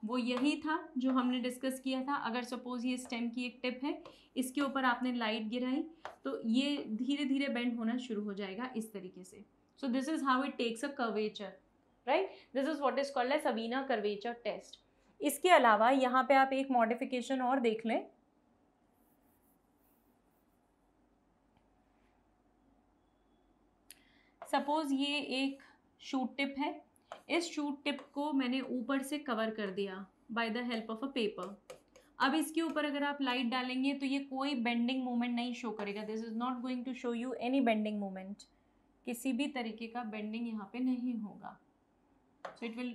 वो यही था जो हमने डिस्कस किया था अगर सपोज ये स्टेम की एक टिप है इसके ऊपर आपने लाइट गिराई तो ये धीरे धीरे बेंड होना शुरू हो जाएगा इस तरीके से so this is how it takes a curvature right this is what is called as sabina curvature test इसके अलावा यहाँ पे आप एक मॉडिफिकेशन और देख लें सपोज ये एक शूट टिप है इस शूट टिप को मैंने ऊपर से कवर कर दिया by the help of a paper अब इसके ऊपर अगर आप लाइट डालेंगे तो ये कोई बेंडिंग मोमेंट नहीं शो करेगा this is not going to show you any bending moment किसी भी तरीके का बेंडिंग यहाँ पे नहीं होगा so it will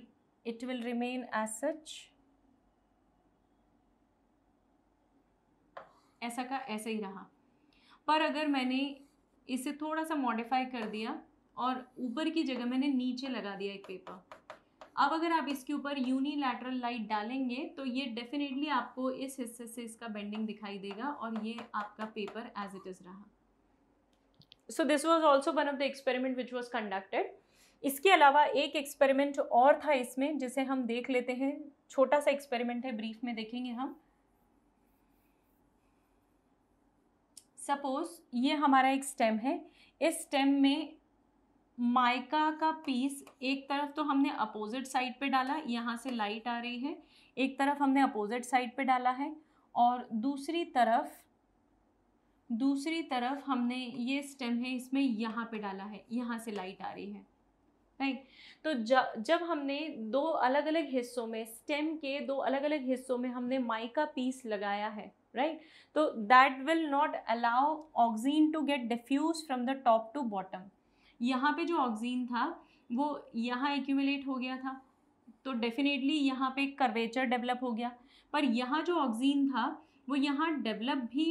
it will remain as such ऐसा का ऐसा ही रहा पर अगर मैंने इसे थोड़ा सा मॉडिफाई कर दिया और ऊपर की जगह मैंने नीचे लगा दिया एक पेपर अब अगर आप इसके ऊपर यूनिलैटरल लाइट डालेंगे तो ये डेफिनेटली आपको इस हिस्से से इसका बेंडिंग दिखाई देगा और ये आपका पेपर एज इट इज़ रहा so this was also one of the experiment which was conducted इसके अलावा एक एक्सपेरिमेंट और था इसमें जिसे हम देख लेते हैं छोटा सा एक्सपेरिमेंट है ब्रीफ में देखेंगे हम सपोज ये हमारा एक स्टेम है इस स्टेम में माइका का पीस एक तरफ तो हमने अपोजिट साइड पे डाला यहाँ से लाइट आ रही है एक तरफ हमने अपोजिट साइड पे डाला है और दूसरी तरफ दूसरी तरफ हमने ये स्टेम है इसमें यहाँ पे डाला है यहाँ से लाइट आ रही है राइट तो ज, जब हमने दो अलग अलग हिस्सों में स्टेम के दो अलग अलग हिस्सों में हमने माइका पीस लगाया है राइट तो that will not allow auxin to get diffuse from the top to bottom यहाँ पे जो ऑक्सीन था वो यहाँ एक्यूमुलेट हो गया था तो डेफिनेटली यहाँ पे कर्वेचर डेवलप हो गया पर यहाँ जो ऑक्सीन था वो यहाँ डेवलप भी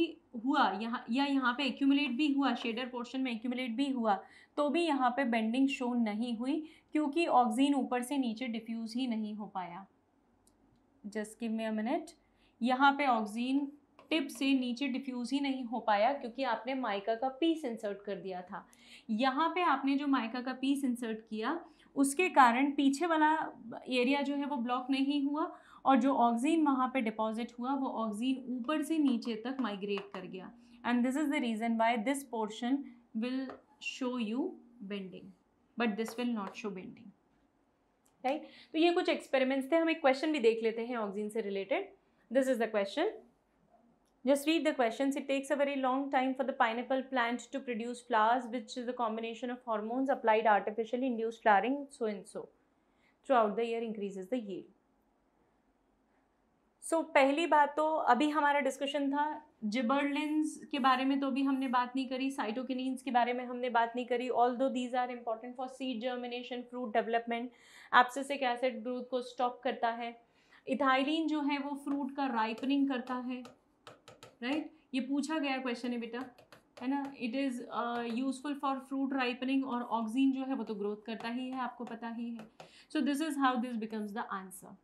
हुआ यहाँ या यहाँ पे एक्यूमुलेट भी हुआ शेडर पोर्शन में एक्यूमुलेट भी हुआ तो भी यहाँ पे बेंडिंग शो नहीं हुई क्योंकि ऑक्सीन ऊपर से नीचे डिफ्यूज़ ही नहीं हो पाया just give me a minute यहाँ पे ऑक्सीजन टिप से नीचे डिफ्यूज ही नहीं हो पाया क्योंकि आपने माइका का पीस इंसर्ट कर दिया था यहाँ पे आपने जो माइका का पीस इंसर्ट किया उसके कारण पीछे वाला एरिया जो है वो ब्लॉक नहीं हुआ और जो ऑक्सीजन वहाँ पे डिपॉजिट हुआ वो ऑक्सीजन ऊपर से नीचे तक माइग्रेट कर गया and this is the reason why this portion will show you bending but this will not show bending right तो ये कुछ एक्सपेरिमेंट्स थे हम एक क्वेश्चन भी देख लेते हैं ऑक्सीजन से related this is the question just read the question it takes a very long time for the pineapple plant to produce flowers which is a combination of hormones applied artificially induce flowering so and so throughout the year increase the yield so so, पहली बात तो अभी हमारा डिस्कशन था जिबर्लिन्स के बारे में तो अभी हमने बात नहीं करी साइटोकिनिन्स के बारे में हमने बात नहीं करी although these are important for seed germination fruit development abscisic acid growth को स्टॉप करता है इथाइलिन जो है वो फ्रूट का राइपनिंग करता है राइट right? ये पूछा गया क्वेश्चन है बेटा है ना it is useful for fruit ripening और ऑक्सीजन जो है वो तो ग्रोथ करता ही है आपको पता ही है so this is how this becomes the answer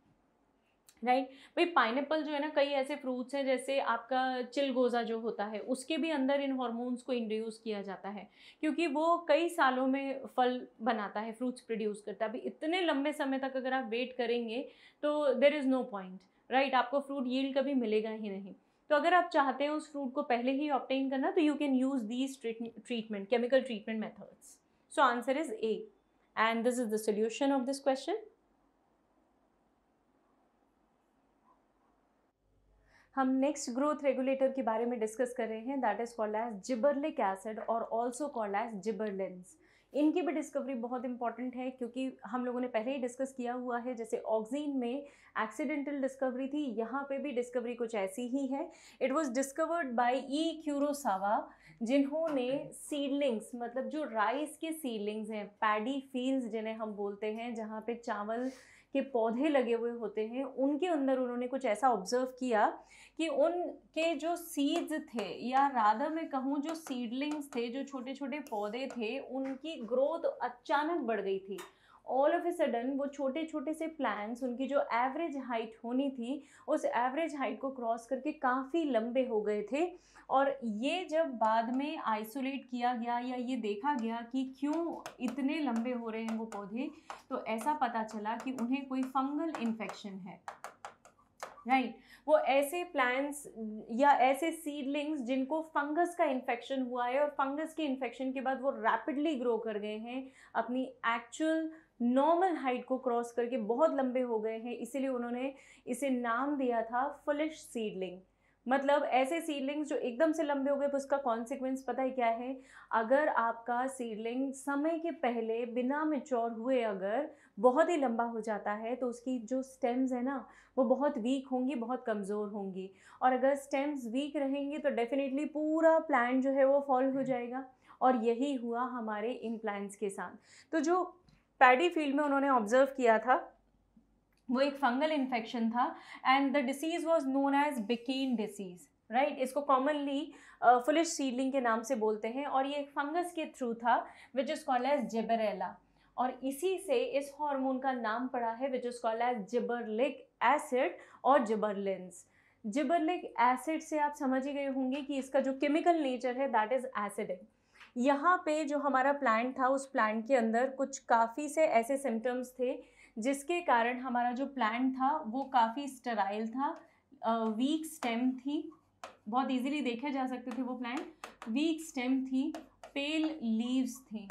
right भाई पाइनएप्पल जो है ना कई ऐसे फ्रूट्स हैं जैसे आपका चिलगोज़ा जो होता है उसके भी अंदर इन हॉर्मोन्स को इंड्यूस किया जाता है क्योंकि वो कई सालों में फल बनाता है फ्रूट्स प्रोड्यूस करता है अभी इतने लंबे समय तक अगर आप वेट करेंगे तो there is no point right आपको फ्रूट यील्ड कभी मिलेगा ही नहीं तो अगर आप चाहते हैं उस फ्रूट को पहले ही ऑप्टेन करना तो you can use these treatment chemical treatment methods so answer is A and this is the solution of this question हम नेक्स्ट ग्रोथ रेगुलेटर के बारे में डिस्कस कर रहे हैं that is called as gibberellic acid और ऑल्सो कॉल्ड एज जिबरलिन्स इनकी भी डिस्कवरी बहुत इंपॉर्टेंट है क्योंकि हम लोगों ने पहले ही डिस्कस किया हुआ है जैसे ऑक्सीन में एक्सीडेंटल डिस्कवरी थी यहाँ पे भी डिस्कवरी कुछ ऐसी ही है it was discovered by E Kurosawa जिन्होंने सीडलिंग्स मतलब जो राइस के सीडलिंग्स हैं पैडी फील्ड्स जिन्हें हम बोलते हैं जहाँ पे चावल के पौधे लगे हुए होते हैं उनके अंदर उन्होंने कुछ ऐसा ऑब्जर्व किया कि उनके जो सीड्स थे या राधा मैं कहूँ जो सीडलिंग्स थे जो छोटे छोटे पौधे थे उनकी ग्रोथ अचानक बढ़ गई थी ऑल ऑफ ए सडन वो छोटे छोटे से प्लान्स उनकी जो एवरेज हाइट होनी थी उस एवरेज हाइट को क्रॉस करके काफ़ी लंबे हो गए थे और ये जब बाद में आइसोलेट किया गया या ये देखा गया कि क्यों इतने लंबे हो रहे हैं वो पौधे तो ऐसा पता चला कि उन्हें कोई फंगल इन्फेक्शन है राइट right. वो ऐसे प्लांट्स या ऐसे सीडलिंग्स जिनको फंगस का इन्फेक्शन हुआ है और फंगस के इन्फेक्शन के बाद वो रैपिडली ग्रो कर गए हैं अपनी एक्चुअल नॉर्मल हाइट को क्रॉस करके बहुत लंबे हो गए हैं इसीलिए उन्होंने इसे नाम दिया था फुलिश सीडलिंग मतलब ऐसे सीडलिंग्स जो एकदम से लंबे हो गए तो उसका कॉन्सिक्वेंस पता है क्या है अगर आपका सीडलिंग समय के पहले बिना मेच्योर हुए अगर बहुत ही लंबा हो जाता है तो उसकी जो स्टेम्स है ना वो बहुत वीक होंगी बहुत कमज़ोर होंगी और अगर स्टेम्स वीक रहेंगी तो डेफिनेटली पूरा प्लान जो है वो फॉल हो हम्म। जाएगा और यही हुआ हमारे इन प्लांट्स के साथ तो जो पैडी फील्ड में उन्होंने ऑब्जर्व किया था वो एक फंगल इन्फेक्शन था and the disease was known as bakanae disease right right? इसको कॉमनली फुलिश सीडलिंग के नाम से बोलते हैं और ये एक फंगस के थ्रू था which is called as gibberella और इसी से इस हार्मोन का नाम पड़ा है which is called as gibberellic acid और जिबरलिंस जिबरलिक एसिड से आप समझ ही गए होंगे कि इसका जो केमिकल नेचर है दैट इज़ एसिडिक यहाँ पे जो हमारा प्लांट था उस प्लांट के अंदर कुछ काफ़ी से ऐसे सिम्टम्स थे जिसके कारण हमारा जो प्लांट था वो काफ़ी स्टराइल था वीक स्टेम थी बहुत इजीली देखे जा सकते थे वो प्लांट वीक स्टेम थी पेल लीव्स थी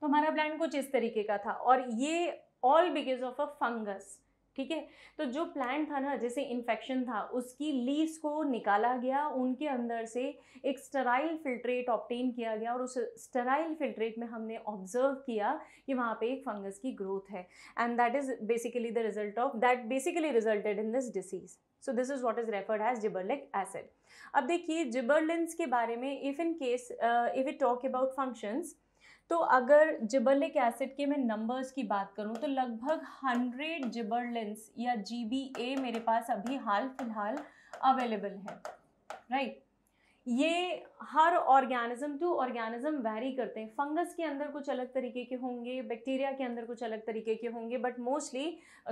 तो हमारा प्लांट कुछ इस तरीके का था और ये all because of a fungus ठीक है तो जो प्लांट था ना जैसे इन्फेक्शन था उसकी लीव्स को निकाला गया उनके अंदर से एक स्टराइल फिल्ट्रेट ऑप्टेन किया गया और उस स्टराइल फिल्ट्रेट में हमने ऑब्जर्व किया कि वहाँ पे एक फंगस की ग्रोथ है and that is basically the result of that basically resulted in this disease so this is what is referred as gibberellic acid अब देखिए जिबरलिन्स के बारे में if in case if it talk about functions तो अगर जिबरलिक एसिड के मैं नंबर्स की बात करूं तो लगभग हंड्रेड जिबरलेंस या जी मेरे पास अभी हाल फिलहाल अवेलेबल है राइट right? ये हर ऑर्गेनिज्म टू ऑर्गेनिज्म वेरी करते हैं फंगस के अंदर कुछ अलग तरीके के होंगे बैक्टीरिया के अंदर कुछ अलग तरीके के होंगे बट मोस्टली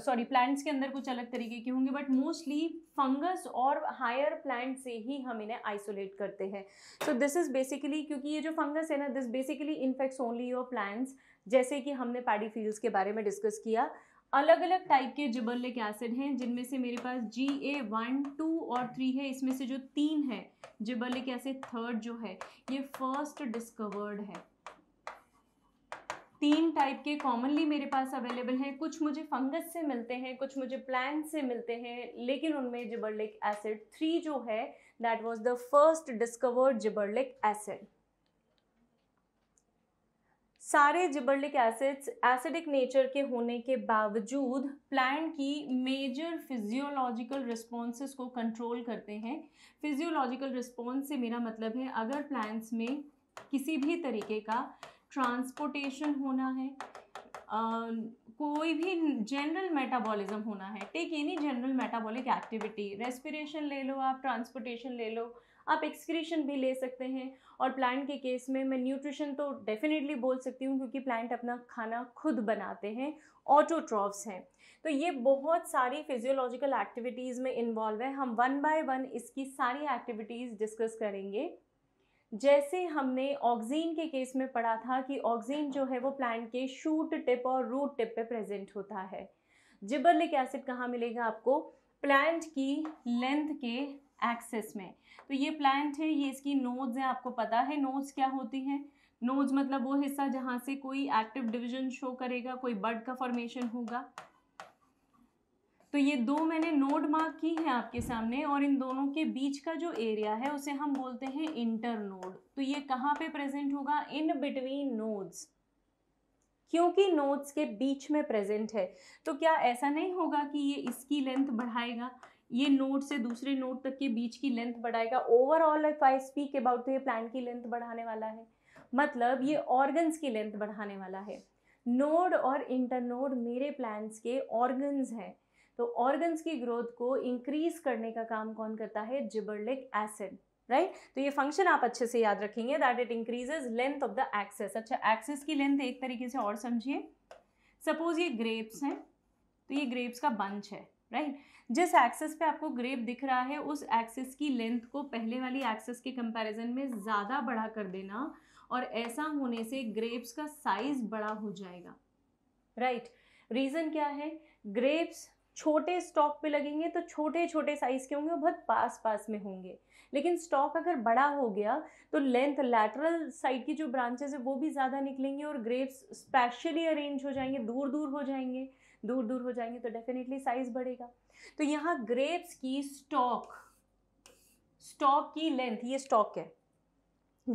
सॉरी प्लांट्स के अंदर कुछ अलग तरीके के होंगे बट मोस्टली फंगस और हायर प्लांट से ही हम इन्हें आइसोलेट करते हैं सो दिस इज़ बेसिकली क्योंकि ये जो फंगस है ना this basically infects only your plants जैसे कि हमने पैडी फील्ड्स के बारे में डिस्कस किया अलग अलग टाइप के जिबरलिक एसिड हैं जिनमें से मेरे पास जी ए वन टू और थ्री है इसमें से जो तीन है जिबरलिक एसिड थर्ड जो है ये फर्स्ट डिस्कवर्ड है तीन टाइप के कॉमनली मेरे पास अवेलेबल हैं कुछ मुझे फंगस से मिलते हैं कुछ मुझे प्लांट से मिलते हैं लेकिन उनमें जिबरलिक एसिड थ्री जो है that was the first discovered gibberellic acid सारे जिबर्लिक एसिड्स एसिडिक नेचर के होने के बावजूद प्लांट की मेजर फिजियोलॉजिकल रिस्पॉन्स को कंट्रोल करते हैं फिजियोलॉजिकल रिस्पॉन्स से मेरा मतलब है अगर प्लांट्स में किसी भी तरीके का ट्रांसपोर्टेशन होना है Uh, कोई भी जनरल मेटाबॉलिज्म होना है take any general metabolic activity respiration ले लो आप ट्रांसपोर्टेशन ले लो आप एक्सक्रीशन भी ले सकते हैं और प्लांट के केस में मैं न्यूट्रिशन तो डेफिनेटली बोल सकती हूँ क्योंकि प्लांट अपना खाना खुद बनाते हैं ऑटोट्रॉफ्स हैं तो ये बहुत सारी फिजियोलॉजिकल एक्टिविटीज़ में इन्वॉल्व है हम वन बाय वन इसकी सारी एक्टिविटीज़ डिस्कस करेंगे जैसे हमने ऑक्सीन के केस में पढ़ा था कि ऑक्सीन जो है वो प्लांट के शूट टिप और रूट टिप पे प्रेजेंट होता है जिबरलिक एसिड कहाँ मिलेगा आपको प्लांट की लेंथ के एक्सेस में तो ये प्लांट है ये इसकी नोड्स हैं आपको पता है नोड्स क्या होती हैं नोड्स मतलब वो हिस्सा जहाँ से कोई एक्टिव डिवीजन शो करेगा कोई बर्ड का फॉर्मेशन होगा तो ये दो मैंने नोड मार्क की है आपके सामने और इन दोनों के बीच का जो एरिया है उसे हम बोलते हैं इंटर नोड तो ये कहाँ पे प्रेजेंट होगा इन बिटवीन नोड्स क्योंकि नोड्स के बीच में प्रेजेंट है तो क्या ऐसा नहीं होगा कि ये इसकी लेंथ बढ़ाएगा ये नोड से दूसरे नोड तक के बीच की लेंथ बढ़ाएगा overall if I speak about तो ये प्लांट की लेंथ बढ़ाने वाला है मतलब ये ऑर्गन्स की लेंथ बढ़ाने वाला है नोड और इंटरनोड मेरे प्लांट्स के ऑर्गन्स हैं तो ऑर्गन्स की ग्रोथ को इंक्रीज करने का काम कौन करता है जिबरलिक एसिड राइट right? तो ये फंक्शन आप अच्छे से याद रखेंगे that it increases length of the axis अच्छा एक्सेस की लेंथ एक तरीके से और समझिए सपोज ये ग्रेप्स हैं तो ये ग्रेप्स का बंच है राइट right? जिस एक्सेस पे आपको ग्रेप दिख रहा है उस एक्सेस की लेंथ को पहले वाली एक्सेस के कंपैरिजन में ज़्यादा बड़ा कर देना और ऐसा होने से ग्रेप्स का साइज़ बड़ा हो जाएगा राइट right. रीज़न क्या है ग्रेप्स छोटे स्टॉक पे लगेंगे तो छोटे छोटे साइज़ के होंगे और बहुत पास पास में होंगे लेकिन स्टॉक अगर बड़ा हो गया तो लेंथ लैटरल साइड की जो ब्रांचेस है वो भी ज़्यादा निकलेंगे और ग्रेप्स स्पेशली अरेंज हो जाएंगे दूर दूर हो जाएंगे दूर दूर हो जाएंगे तो डेफिनेटली साइज़ बढ़ेगा तो यहाँ ग्रेप्स की स्टॉक स्टॉक की लेंथ ये स्टॉक है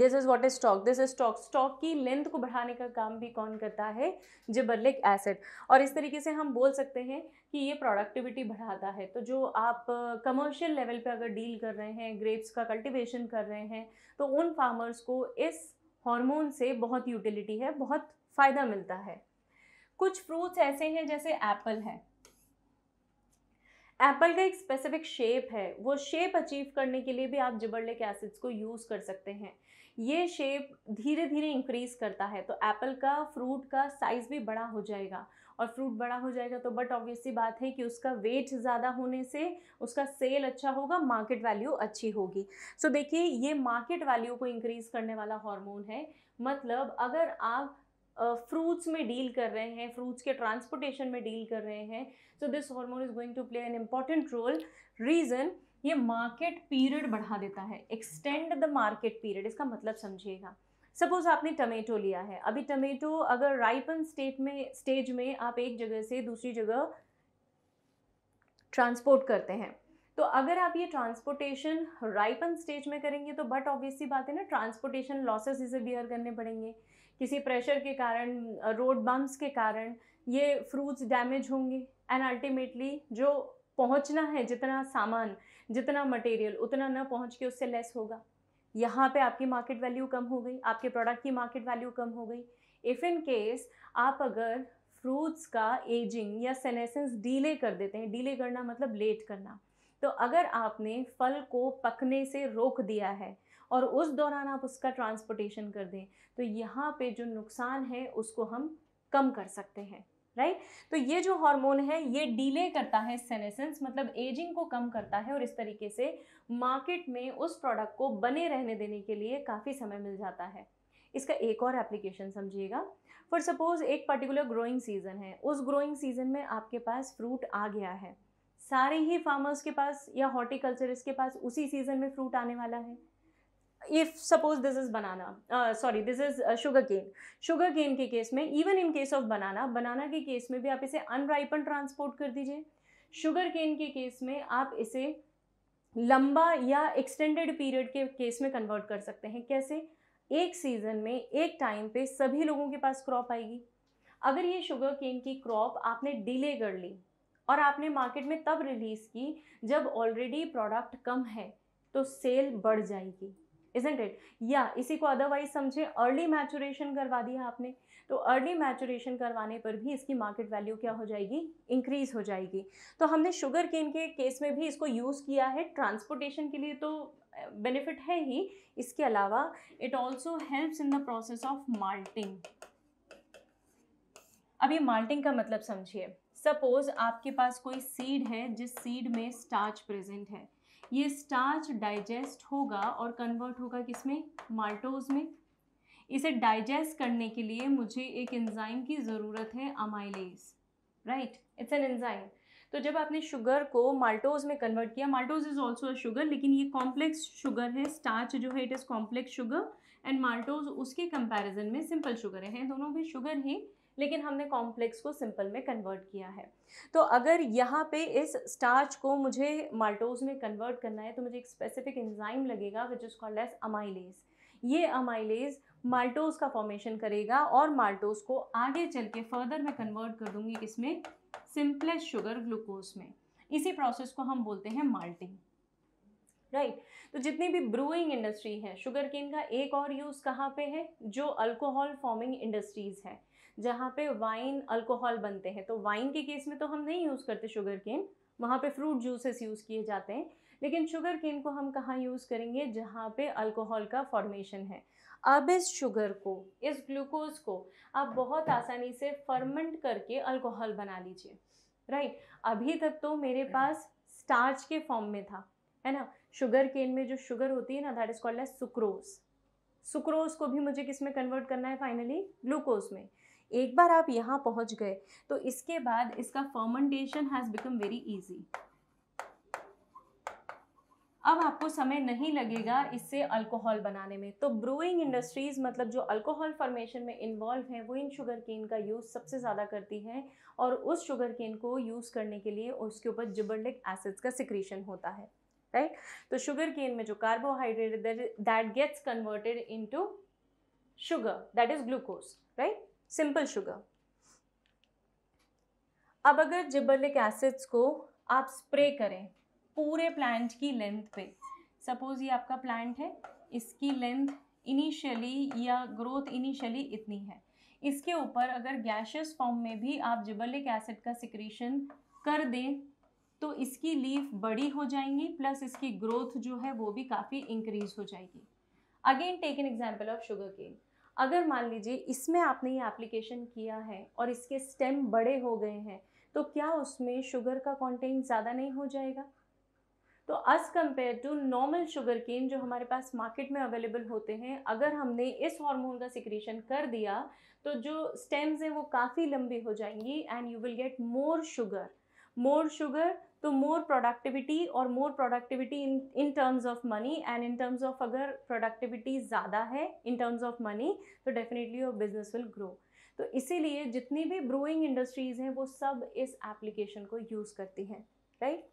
this is what is stalk this is stalk stalk की लेंथ को बढ़ाने का काम भी कौन करता है जिबरलिक एसिड और इस तरीके से हम बोल सकते हैं कि ये प्रोडक्टिविटी बढ़ाता है तो जो आप कमर्शियल लेवल पे अगर डील कर रहे हैं ग्रेप्स का कल्टिवेशन कर रहे हैं तो उन फार्मर्स को इस हार्मोन से बहुत यूटिलिटी है बहुत फ़ायदा मिलता है कुछ फ्रूट्स ऐसे हैं जैसे एप्पल है एप्पल का एक स्पेसिफिक शेप है वो शेप अचीव करने के लिए भी आप जिबरलिक एसिड्स को यूज़ कर सकते हैं ये शेप धीरे धीरे इंक्रीज़ करता है तो एप्पल का फ्रूट का साइज़ भी बड़ा हो जाएगा और फ्रूट बड़ा हो जाएगा तो बट ऑब्वियसली बात है कि उसका वेट ज़्यादा होने से उसका सेल अच्छा होगा मार्केट वैल्यू अच्छी होगी सो so, देखिए ये मार्केट वैल्यू को इंक्रीज़ करने वाला हार्मोन है मतलब अगर आप फ्रूट्स में डील कर रहे हैं फ्रूट्स के ट्रांसपोर्टेशन में डील कर रहे हैं so this hormone is going to play an important role reason ये मार्केट पीरियड बढ़ा देता है एक्सटेंड द मार्केट पीरियड इसका मतलब समझिएगा सपोज़ आपने टमेटो लिया है अभी टमेटो अगर राइपन स्टेट में स्टेज में आप एक जगह से दूसरी जगह ट्रांसपोर्ट करते हैं तो अगर आप ये ट्रांसपोर्टेशन राइपन स्टेज में करेंगे तो बट ऑब्वियसली बात है ना ट्रांसपोर्टेशन लॉसेस इसे बियर करने पड़ेंगे किसी प्रेशर के कारण रोड बम्प्स के कारण ये फ्रूट्स डैमेज होंगे एंड अल्टीमेटली जो पहुंचना है जितना सामान जितना मटेरियल उतना ना पहुंच के उससे लेस होगा यहाँ पे आपकी मार्केट वैल्यू कम हो गई आपके प्रोडक्ट की मार्केट वैल्यू कम हो गई इफ़ इन केस आप अगर फ्रूट्स का एजिंग या सेनेसेंस डीले कर देते हैं डीले करना मतलब लेट करना तो अगर आपने फल को पकने से रोक दिया है और उस दौरान आप उसका ट्रांसपोर्टेशन कर दें तो यहाँ पे जो नुकसान है उसको हम कम कर सकते हैं राइट तो ये जो हार्मोन है ये डिले करता है सेनेसेंस मतलब एजिंग को कम करता है और इस तरीके से मार्केट में उस प्रोडक्ट को बने रहने देने के लिए काफ़ी समय मिल जाता है इसका एक और एप्लीकेशन समझिएगा फॉर सपोज़ एक पर्टिकुलर ग्रोइंग सीज़न है उस ग्रोइंग सीज़न में आपके पास फ्रूट आ गया है सारे ही फार्मर्स के पास या हॉर्टिकल्चरिस्ट के पास उसी सीज़न में फ्रूट आने वाला है if suppose this is banana sorry this is sugar cane sugar cane के केस में even in case of banana banana के केस में भी आप इसे अनराइपन ट्रांसपोर्ट कर दीजिए शुगर केन के केस में आप इसे लंबा या एक्सटेंडेड पीरियड के केस में कन्वर्ट कर सकते हैं कैसे एक सीज़न में एक टाइम पे सभी लोगों के पास क्रॉप आएगी अगर ये शुगर केन की क्रॉप आपने डिले कर ली और आपने मार्केट में तब रिलीज़ की जब ऑलरेडी प्रोडक्ट कम है तो सेल बढ़ जाएगी इजेंट इट या इसी को अदरवाइज समझे अर्ली मैचुरेशन करवा दिया आपने तो अर्ली मैचुरेशन करवाने पर भी इसकी मार्केट वैल्यू क्या हो जाएगी इंक्रीज हो जाएगी तो हमने शुगर केन के केस में भी इसको यूज़ किया है ट्रांसपोर्टेशन के लिए तो बेनिफिट है ही इसके अलावा it also helps in the process of malting अब ये माल्टिंग का मतलब समझिए सपोज आपके पास कोई सीड है जिस सीड में स्टार्च प्रेजेंट है ये स्टार्च डाइजेस्ट होगा और कन्वर्ट होगा किस में माल्टोज में इसे डाइजेस्ट करने के लिए मुझे एक एंजाइम की ज़रूरत है amylase right it's an enzyme तो जब आपने शुगर को माल्टोज में कन्वर्ट किया maltose is also a sugar लेकिन ये कॉम्प्लेक्स शुगर है स्टार्च जो है it is complex sugar and maltose उसके कंपैरिजन में सिंपल शुगर है दोनों भी शुगर ही लेकिन हमने कॉम्प्लेक्स को सिंपल में कन्वर्ट किया है तो अगर यहाँ पे इस स्टार्च को मुझे माल्टोज में कन्वर्ट करना है तो मुझे एक स्पेसिफिक एंजाइम लगेगा which is called as amylase ये अमाइलेज माल्टोज का फॉर्मेशन करेगा और माल्टोज को आगे चल के फर्दर में कन्वर्ट कर दूंगी किसमें सिंपलेस्ट शुगर ग्लूकोज में इसी प्रोसेस को हम बोलते हैं माल्टिंग राइट right. तो जितनी भी ब्रूइंग इंडस्ट्री है शुगर केन का एक और यूज़ कहाँ पे है जो अल्कोहल फॉर्मिंग इंडस्ट्रीज़ है जहाँ पे वाइन अल्कोहल बनते हैं तो वाइन के केस में तो हम नहीं यूज़ करते शुगर केन वहाँ पे फ्रूट जूसेस यूज़ किए जाते हैं लेकिन शुगर केन को हम कहाँ यूज़ करेंगे जहाँ पे अल्कोहल का फॉर्मेशन है अब इस शुगर को इस ग्लूकोज को आप बहुत आसानी से फर्मेंट करके अल्कोहल बना लीजिए राइट अभी तक तो मेरे पास स्टार्च के फॉर्म में था है ना शुगर केन में जो शुगर होती है ना that is called as sucrose sucrose को भी मुझे किस में कन्वर्ट करना है फाइनली ग्लूकोज में एक बार आप यहाँ पहुँच गए तो इसके बाद इसका fermentation has become very easy अब आपको समय नहीं लगेगा इससे अल्कोहल बनाने में तो ब्रूइंग इंडस्ट्रीज़ मतलब जो अल्कोहल फॉर्मेशन में इन्वॉल्व है वो इन शुगर केन का यूज़ सबसे ज़्यादा करती है और उस शुगर केन को यूज़ करने के लिए उसके ऊपर जिबर्लिक एसिड्स का सिक्रीशन होता है राइट right? तो शुगर केन में जो carbohydrate that gets converted into sugar that is glucose right simple sugar अब अगर जिबरलिक एसिड्स को आप स्प्रे करें पूरे प्लांट की लेंथ पे सपोज ये आपका प्लांट है इसकी लेंथ इनिशियली या ग्रोथ इनिशियली इतनी है इसके ऊपर अगर गैशियस फॉर्म में भी आप जिबरलिक एसिड का सिक्रीशन कर दें तो इसकी लीफ बड़ी हो जाएंगी प्लस इसकी ग्रोथ जो है वो भी काफ़ी इंक्रीज हो जाएगी again take an example of sugar cane अगर मान लीजिए इसमें आपने ये एप्लीकेशन किया है और इसके स्टेम बड़े हो गए हैं तो क्या उसमें शुगर का कॉन्टेंट ज़्यादा नहीं हो जाएगा तो as compare to normal sugar cane जो हमारे पास मार्केट में अवेलेबल होते हैं अगर हमने इस हार्मोन का सिक्रीशन कर दिया तो जो स्टेम्स हैं वो काफ़ी लंबी हो जाएंगी and you will get more sugar more sugar तो मोर प्रोडक्टिविटी और more productivity in in terms of money and in terms of अगर प्रोडक्टिविटी ज़्यादा है इन टर्म्स ऑफ मनी तो definitely your business will grow तो इसीलिए जितनी भी ब्रोइंग इंडस्ट्रीज़ हैं वो सब इस एप्लीकेशन को यूज़ करती हैं राइट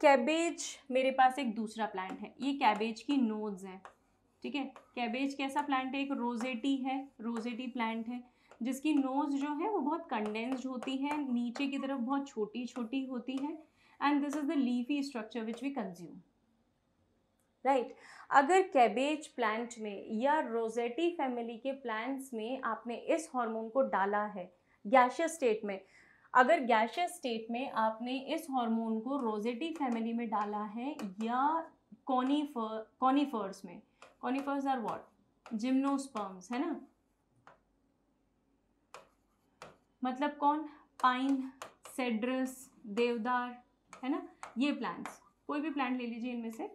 कैबेज मेरे पास एक दूसरा प्लांट है ये कैबेज की नोड्स हैं ठीक है कैबेज कैसा प्लांट है एक रोजेटी है रोजेटी प्लांट है जिसकी नोज़ जो है वो बहुत कंडेंस्ड होती है नीचे की तरफ बहुत छोटी छोटी होती है and this is the leafy structure which we consume right right. अगर कैबेज प्लांट में या रोजेटी फैमिली के प्लांट्स में आपने इस हार्मोन को डाला है गैशियस स्टेट में अगर गैशियस स्टेट में आपने इस हार्मोन को रोजेटी फैमिली में डाला है या कॉनीफर कॉनीफर्स में कॉनीफर्स आर वॉट जिम्नोस्पर्म्स है ना मतलब कौन पाइन सेड्रस देवदार है ना ये प्लांट्स कोई भी प्लांट ले लीजिए इनमें से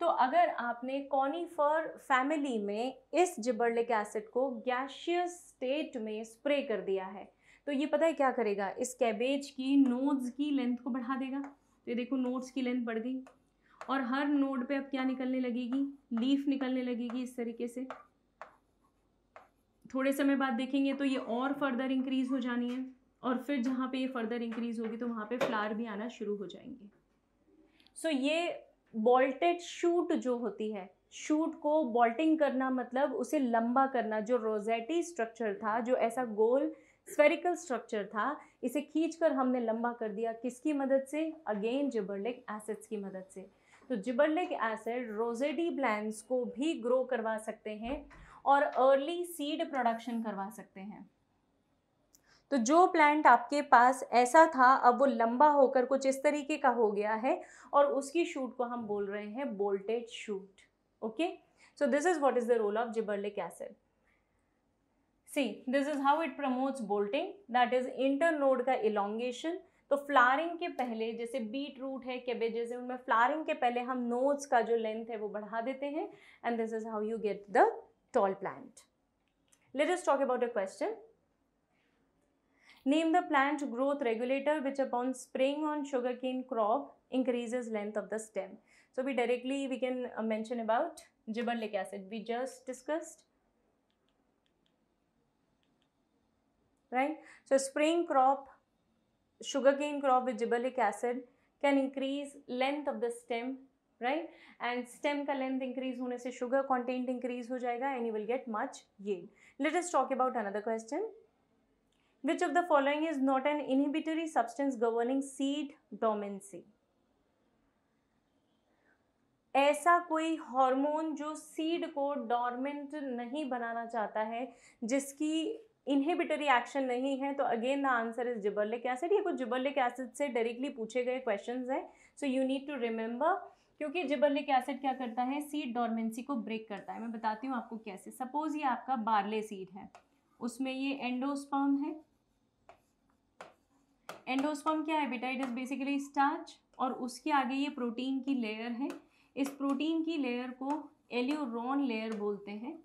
तो अगर आपने कॉनीफर फैमिली में इस जिबर्लिक एसिड को गैशियस स्टेट में स्प्रे कर दिया है तो ये पता है क्या करेगा इस कैबेज की नोड्स की लेंथ को बढ़ा देगा तो ये देखो नोड्स की लेंथ बढ़ गई और हर नोड पे अब क्या निकलने लगेगी लीफ निकलने लगेगी इस तरीके से थोड़े समय बाद देखेंगे तो ये और फर्दर इंक्रीज़ हो जानी है और फिर जहाँ पे ये फर्दर इंक्रीज़ होगी तो वहाँ पे फ्लावर भी आना शुरू हो जाएंगे सो so, ये बॉल्टेड शूट जो होती है शूट को बॉल्टिंग करना मतलब उसे लंबा करना जो रोजेटी स्ट्रक्चर था जो ऐसा गोल स्फेरिकल स्ट्रक्चर था इसे खींच कर हमने लंबा कर दिया किसकी मदद से अगेन जिबरलिक एसिड्स की मदद से तो जिबरलिक एसिड रोजेडी ब्लैंड को भी ग्रो करवा सकते हैं और अर्ली सीड प्रोडक्शन करवा सकते हैं तो जो प्लांट आपके पास ऐसा था अब वो लंबा होकर कुछ इस तरीके का हो गया है और उसकी शूट को हम बोल रहे हैं bolted shoot okay so this is what is the role of gibberellic acid see this is how it promotes bolting that is internode का इलोंगेशन तो फ्लारिंग के पहले जैसे बीट रूट है कैबेजेस है उनमें फ्लारिंग के पहले हम नोट्स का जो लेंथ है वो बढ़ा देते हैं and this is how you get the tall plant. Let us talk about a question. Name the plant growth regulator which upon spraying on sugarcane crop increases length of the stem. So we directly we can uh, mention about gibberellic acid we just discussed. Right. So spraying crop, sugarcane crop with gibberellic acid can increase length of the stem right and stem का लेंथ इंक्रीज होने से शुगर कॉन्टेंट इंक्रीज हो जाएगा and you will get much ये let's talk about another question which of the following is not an inhibitory substance governing seed dormancy ऐसा कोई हार्मोन जो सीड को डोरमेंट नहीं बनाना चाहता है जिसकी इनहिबिटरी एक्शन नहीं है तो again the answer is gibberellic acid ये कुछ जिबरलिक एसिड से डायरेक्टली पूछे गए क्वेश्चंस हैं so you need to remember क्योंकि जिबरलिक एसिड क्या करता है सीड डॉर्मेंसी को ब्रेक करता है मैं बताती हूँ आपको कैसे सपोज ये आपका बार्ले सीड है उसमें ये एंडोस्पर्म है एंडोस्पर्म क्या है बेटा इट इज़ बेसिकली स्टार्च और उसके आगे ये प्रोटीन की लेयर है इस प्रोटीन की लेयर को एल्यूरोन लेयर बोलते हैं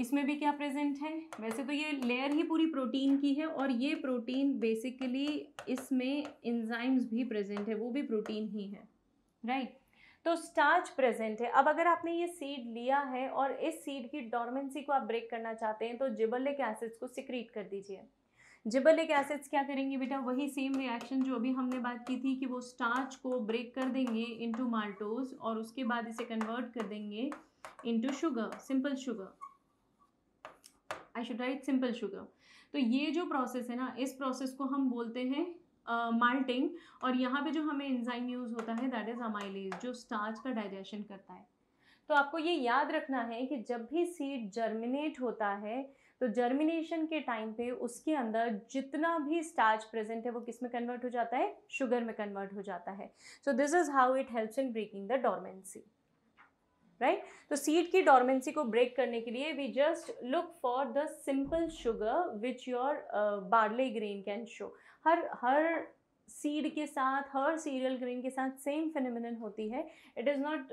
इसमें भी क्या प्रेजेंट है वैसे तो ये लेयर ही पूरी प्रोटीन की है और ये प्रोटीन बेसिकली इसमें इंजाइम्स भी प्रेजेंट है वो भी प्रोटीन ही है राइट right? तो स्टार्च प्रेजेंट है अब अगर आपने ये सीड लिया है और इस सीड की डोरमेंसी को आप ब्रेक करना चाहते हैं तो जिबलिक एसिड्स को सिक्रीट कर दीजिए जिबलिक एसिड्स क्या करेंगे बेटा वही सेम रिएक्शन जो अभी हमने बात की थी कि वो स्टार्च को ब्रेक कर देंगे इंटू माल्टोज और उसके बाद इसे कन्वर्ट कर देंगे into sugar simple sugar I should right simple sugar तो ये जो प्रोसेस है ना इस प्रोसेस को हम बोलते हैं माल्टिंग uh, और यहाँ पे जो हमें एंजाइम यूज़ होता है दैट इज़ अमाइलेज जो स्टार्च का डाइजेशन करता है तो आपको ये याद रखना है कि जब भी सीड जर्मिनेट होता है तो जर्मिनेशन के टाइम पे उसके अंदर जितना भी स्टार्च प्रेजेंट है वो किस में कन्वर्ट हो जाता है शुगर में कन्वर्ट हो जाता है so this is how it helps in breaking the dormancy right right? तो सीड की डॉर्मेंसी को ब्रेक करने के लिए we just look for the simple sugar which your barley grain can show हर हर सीड के साथ हर सीरियल ग्रेन के साथ सेम फिनमिन होती है it is not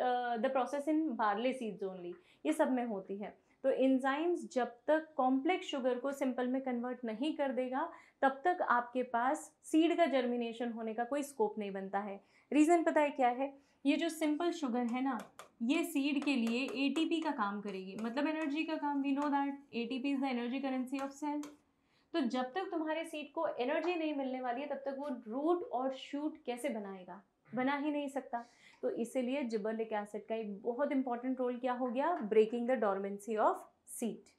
the process in barley seeds only ये सब में होती है तो इंजाइम्स जब तक कॉम्प्लेक्स शुगर को सिंपल में कन्वर्ट नहीं कर देगा तब तक आपके पास सीड का जर्मिनेशन होने का कोई स्कोप नहीं बनता है रीज़न पता है क्या है ये जो सिंपल शुगर है ना ये सीड के लिए एटीपी का काम करेगी मतलब एनर्जी का काम we know that ATP is the energy currency of cell तो जब तक तुम्हारे सीड को एनर्जी नहीं मिलने वाली है तब तक वो रूट और शूट कैसे बनाएगा बना ही नहीं सकता तो इसीलिए जिबरलिक एसिड का एक बहुत इंपॉर्टेंट रोल क्या हो गया breaking the dormancy of seed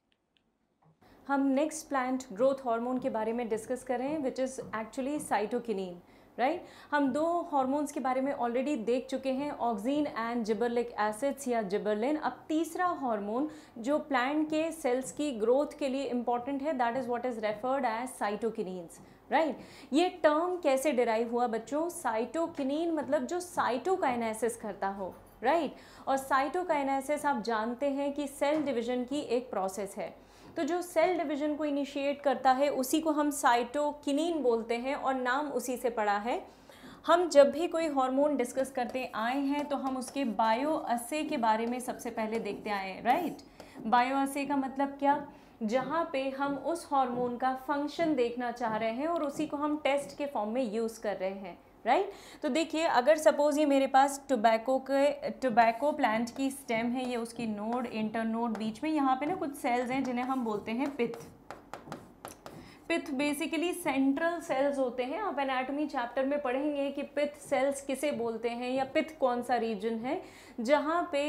हम नेक्स्ट प्लांट ग्रोथ हार्मोन के बारे में डिस्कस करें which is actually cytokinin right right? हम दो हार्मोन्स के बारे में ऑलरेडी देख चुके हैं ऑक्सीन एंड जिबरलिक एसिड्स या जिबरलिन अब तीसरा हार्मोन जो प्लांट के सेल्स की ग्रोथ के लिए इम्पॉर्टेंट है that is what is referred as cytokinins right right? ये टर्म कैसे डिराइव हुआ बच्चों साइटोकिनिन मतलब जो साइटोकाइनासिस करता हो राइट right? और साइटोकाइनासिस आप जानते हैं कि सेल डिवीजन की एक प्रोसेस है तो जो सेल डिवीजन को इनिशिएट करता है उसी को हम साइटोकिनिन बोलते हैं और नाम उसी से पड़ा है हम जब भी कोई हार्मोन डिस्कस करते आए हैं तो हम उसके बायो असे के बारे में सबसे पहले देखते आए राइट बायो असे का मतलब क्या जहाँ पे हम उस हार्मोन का फंक्शन देखना चाह रहे हैं और उसी को हम टेस्ट के फॉर्म में यूज़ कर रहे हैं राइट तो देखिए अगर सपोज़ ये मेरे पास टोबैको के टोबैको प्लांट की स्टेम है ये उसकी नोड इंटर नोड बीच में यहाँ पे ना कुछ सेल्स हैं जिन्हें हम बोलते हैं pith pith basically central cells होते हैं आप एनाटॉमी चैप्टर में पढ़ेंगे कि पिथ सेल्स किसे बोलते हैं या पिथ कौन सा रीजन है जहाँ पे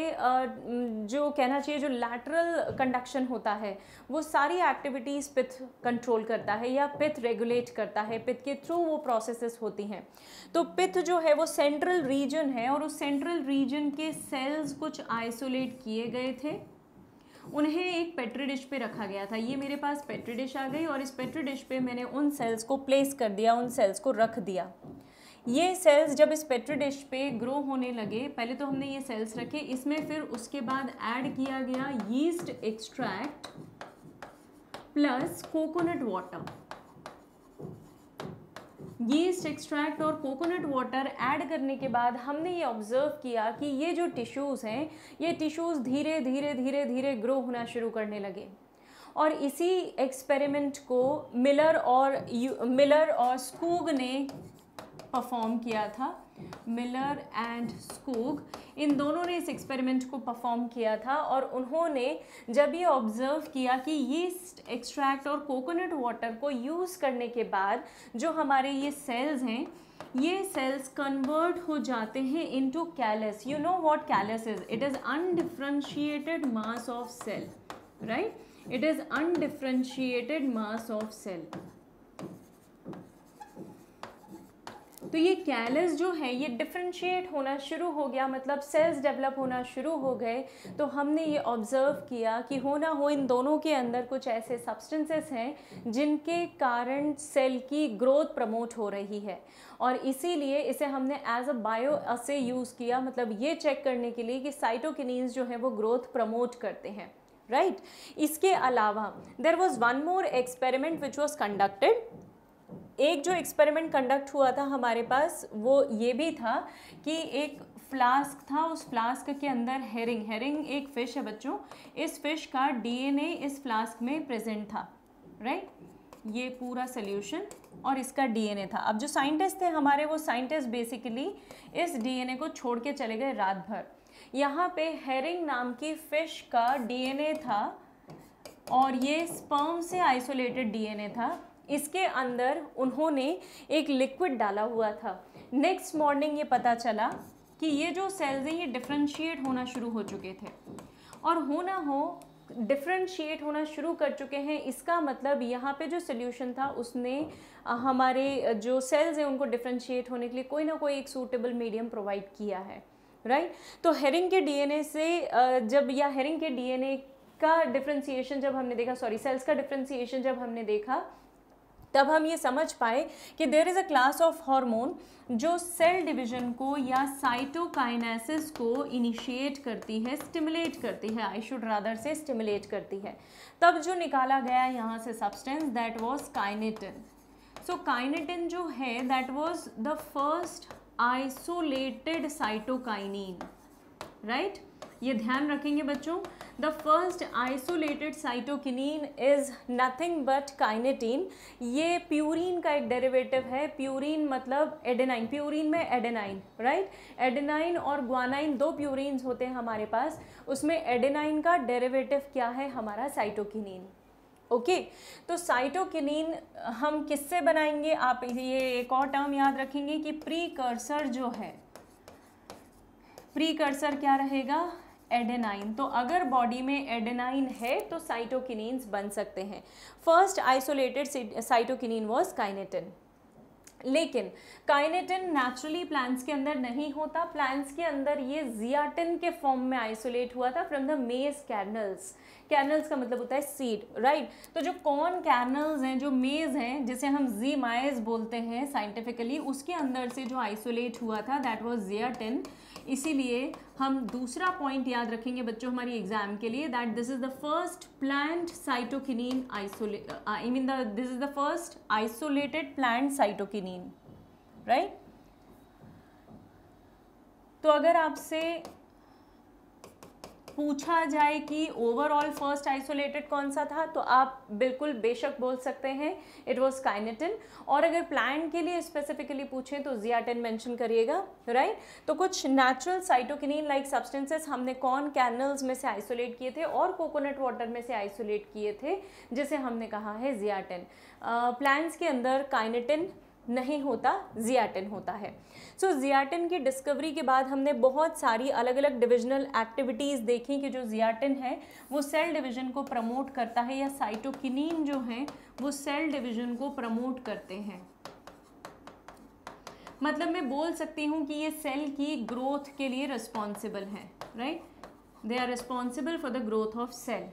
जो कहना चाहिए जो लैटरल कंडक्शन होता है वो सारी एक्टिविटीज़ पिथ कंट्रोल करता है या पिथ रेगुलेट करता है पिथ के थ्रू वो प्रोसेसेस होती हैं तो पिथ जो है वो सेंट्रल रीजन है और उस सेंट्रल रीजन के सेल्स कुछ आइसोलेट किए गए थे उन्हें एक पेट्री डिश पे रखा गया था ये मेरे पास पेट्री डिश आ गई और इस पेट्री डिश पे मैंने उन सेल्स को प्लेस कर दिया उन सेल्स को रख दिया ये सेल्स जब इस पेट्री डिश पे ग्रो होने लगे पहले तो हमने ये सेल्स रखे इसमें फिर उसके बाद ऐड किया गया yeast extract plus coconut water yeast extract और कोकोनट वाटर ऐड करने के बाद हमने ये ऑब्ज़र्व किया कि ये जो टिश्यूज़ हैं ये टिश्यूज़ धीरे धीरे धीरे धीरे ग्रो होना शुरू करने लगे और इसी एक्सपेरिमेंट को मिलर और मिलर और स्कूग ने परफॉर्म किया था मिलर एंड स्कूग इन दोनों ने इस एक्सपेरिमेंट को परफॉर्म किया था और उन्होंने जब ये ऑब्ज़र्व किया कि यीस्ट एक्सट्रैक्ट और कोकोनट वाटर को यूज़ करने के बाद जो हमारे ये सेल्स हैं ये सेल्स कन्वर्ट हो जाते हैं into callus you know what callus is it is undifferentiated mass of cell right it is undifferentiated mass of cell तो ये कैलस जो है ये डिफ्रेंशिएट होना शुरू हो गया मतलब सेल्स डेवलप होना शुरू हो गए तो हमने ये ऑब्ज़र्व किया कि हो ना हो इन दोनों के अंदर कुछ ऐसे सब्सटेंसेस हैं जिनके कारण सेल की ग्रोथ प्रमोट हो रही है और इसीलिए इसे हमने as a bioassay use किया मतलब ये चेक करने के लिए कि साइटोकिनस जो हैं वो ग्रोथ प्रमोट करते हैं राइट right? इसके अलावा there was one more experiment which was conducted एक जो एक्सपेरिमेंट कंडक्ट हुआ था हमारे पास वो ये भी था कि एक फ्लास्क था उस फ्लास्क के अंदर हेरिंग हेरिंग एक फ़िश है बच्चों इस फिश का डीएनए इस फ्लास्क में प्रेजेंट था राइट ये पूरा सोल्यूशन और इसका डीएनए था अब जो साइंटिस्ट थे हमारे वो साइंटिस्ट बेसिकली इस डीएनए को छोड़ के चले गए रात भर यहाँ पे हेरिंग नाम की फ़िश का डीएनए था और ये स्पर्म से आइसोलेटेड डीएनए था इसके अंदर उन्होंने एक लिक्विड डाला हुआ था नेक्स्ट मॉर्निंग ये पता चला कि ये जो सेल्स हैं ये डिफ्रेंशिएट होना शुरू हो चुके थे और होना हो डिफ्रेंशिएट होना शुरू कर चुके हैं इसका मतलब यहाँ पे जो सोल्यूशन था उसने हमारे जो सेल्स हैं उनको डिफ्रेंशिएट होने के लिए कोई ना कोई एक सूटेबल मीडियम प्रोवाइड किया है राइट तो हेरिंग के डीएनए से जब या हेरिंग के डीएनए का डिफ्रेंसीशन जब हमने देखा सॉरी सेल्स का डिफ्रेंसिएशन जब हमने देखा तब हम ये समझ पाए कि there is a class of hormone जो सेल डिवीजन को या साइटोकाइनेसिस को इनिशिएट करती है स्टिमुलेट करती है I should rather say stimulate करती है तब जो निकाला गया यहाँ से substance that was kinetin so kinetin जो है that was the first isolated cytokinin right ये ध्यान रखेंगे बच्चों the first isolated cytokinin is nothing but kinetin ये प्यूरिन का एक डेरिवेटिव है प्यूरिन मतलब एडेनाइन प्यूरिन में एडेनाइन राइट एडेनाइन और ग्वानाइन दो प्यूरिन्स होते हैं हमारे पास उसमें एडेनाइन का डेरिवेटिव क्या है हमारा साइटोकिनिन ओके okay, तो साइटोकिनिन हम किससे बनाएंगे आप ये एक और टर्म याद रखेंगे कि प्री जो है प्री क्या रहेगा एडेनाइन तो अगर बॉडी में एडेनाइन है तो साइटोकिनिन्स बन सकते हैं first isolated cytokinin was kinetin लेकिन काइनेटिन नेचुरली प्लांट्स के अंदर नहीं होता प्लांट्स के अंदर ये जियाटिन के फॉर्म में आइसोलेट हुआ था from the maize kernels kernels का मतलब होता है सीड राइट तो जो कॉर्न कैनल्स हैं जो मेज हैं जिसे हम जी माइज बोलते हैं साइंटिफिकली उसके अंदर से जो आइसोलेट हुआ था दैट वॉज जियाटिन इसीलिए हम दूसरा पॉइंट याद रखेंगे बच्चों हमारी एग्जाम के लिए that this is the first plant cytokinin isolate I mean the this is the first isolated plant cytokinin right तो अगर आपसे पूछा जाए कि ओवरऑल फर्स्ट आइसोलेटेड कौन सा था तो आप बिल्कुल बेशक बोल सकते हैं इट वॉज काइनेटिन और अगर प्लांट के लिए स्पेसिफिकली पूछें तो जियाटिन मेंशन करिएगा राइट तो कुछ नेचुरल साइटोकिनिन लाइक सब्सटेंसेस हमने कॉर्न कैनल्स में से आइसोलेट किए थे और कोकोनट वाटर में से आइसोलेट किए थे जिसे हमने कहा है जियाटिन प्लांट्स के अंदर काइनेटिन नहीं होता जियाटिन होता है सो so, जियाटिन की डिस्कवरी के बाद हमने बहुत सारी अलग अलग डिविजनल एक्टिविटीज़ देखी कि जो जियाटिन है वो सेल डिवीजन को प्रमोट करता है या साइटोकिनिन जो है वो सेल डिवीजन को प्रमोट करते हैं मतलब मैं बोल सकती हूँ कि ये सेल की ग्रोथ के लिए रिस्पॉन्सिबल है right they are responsible for the growth of cell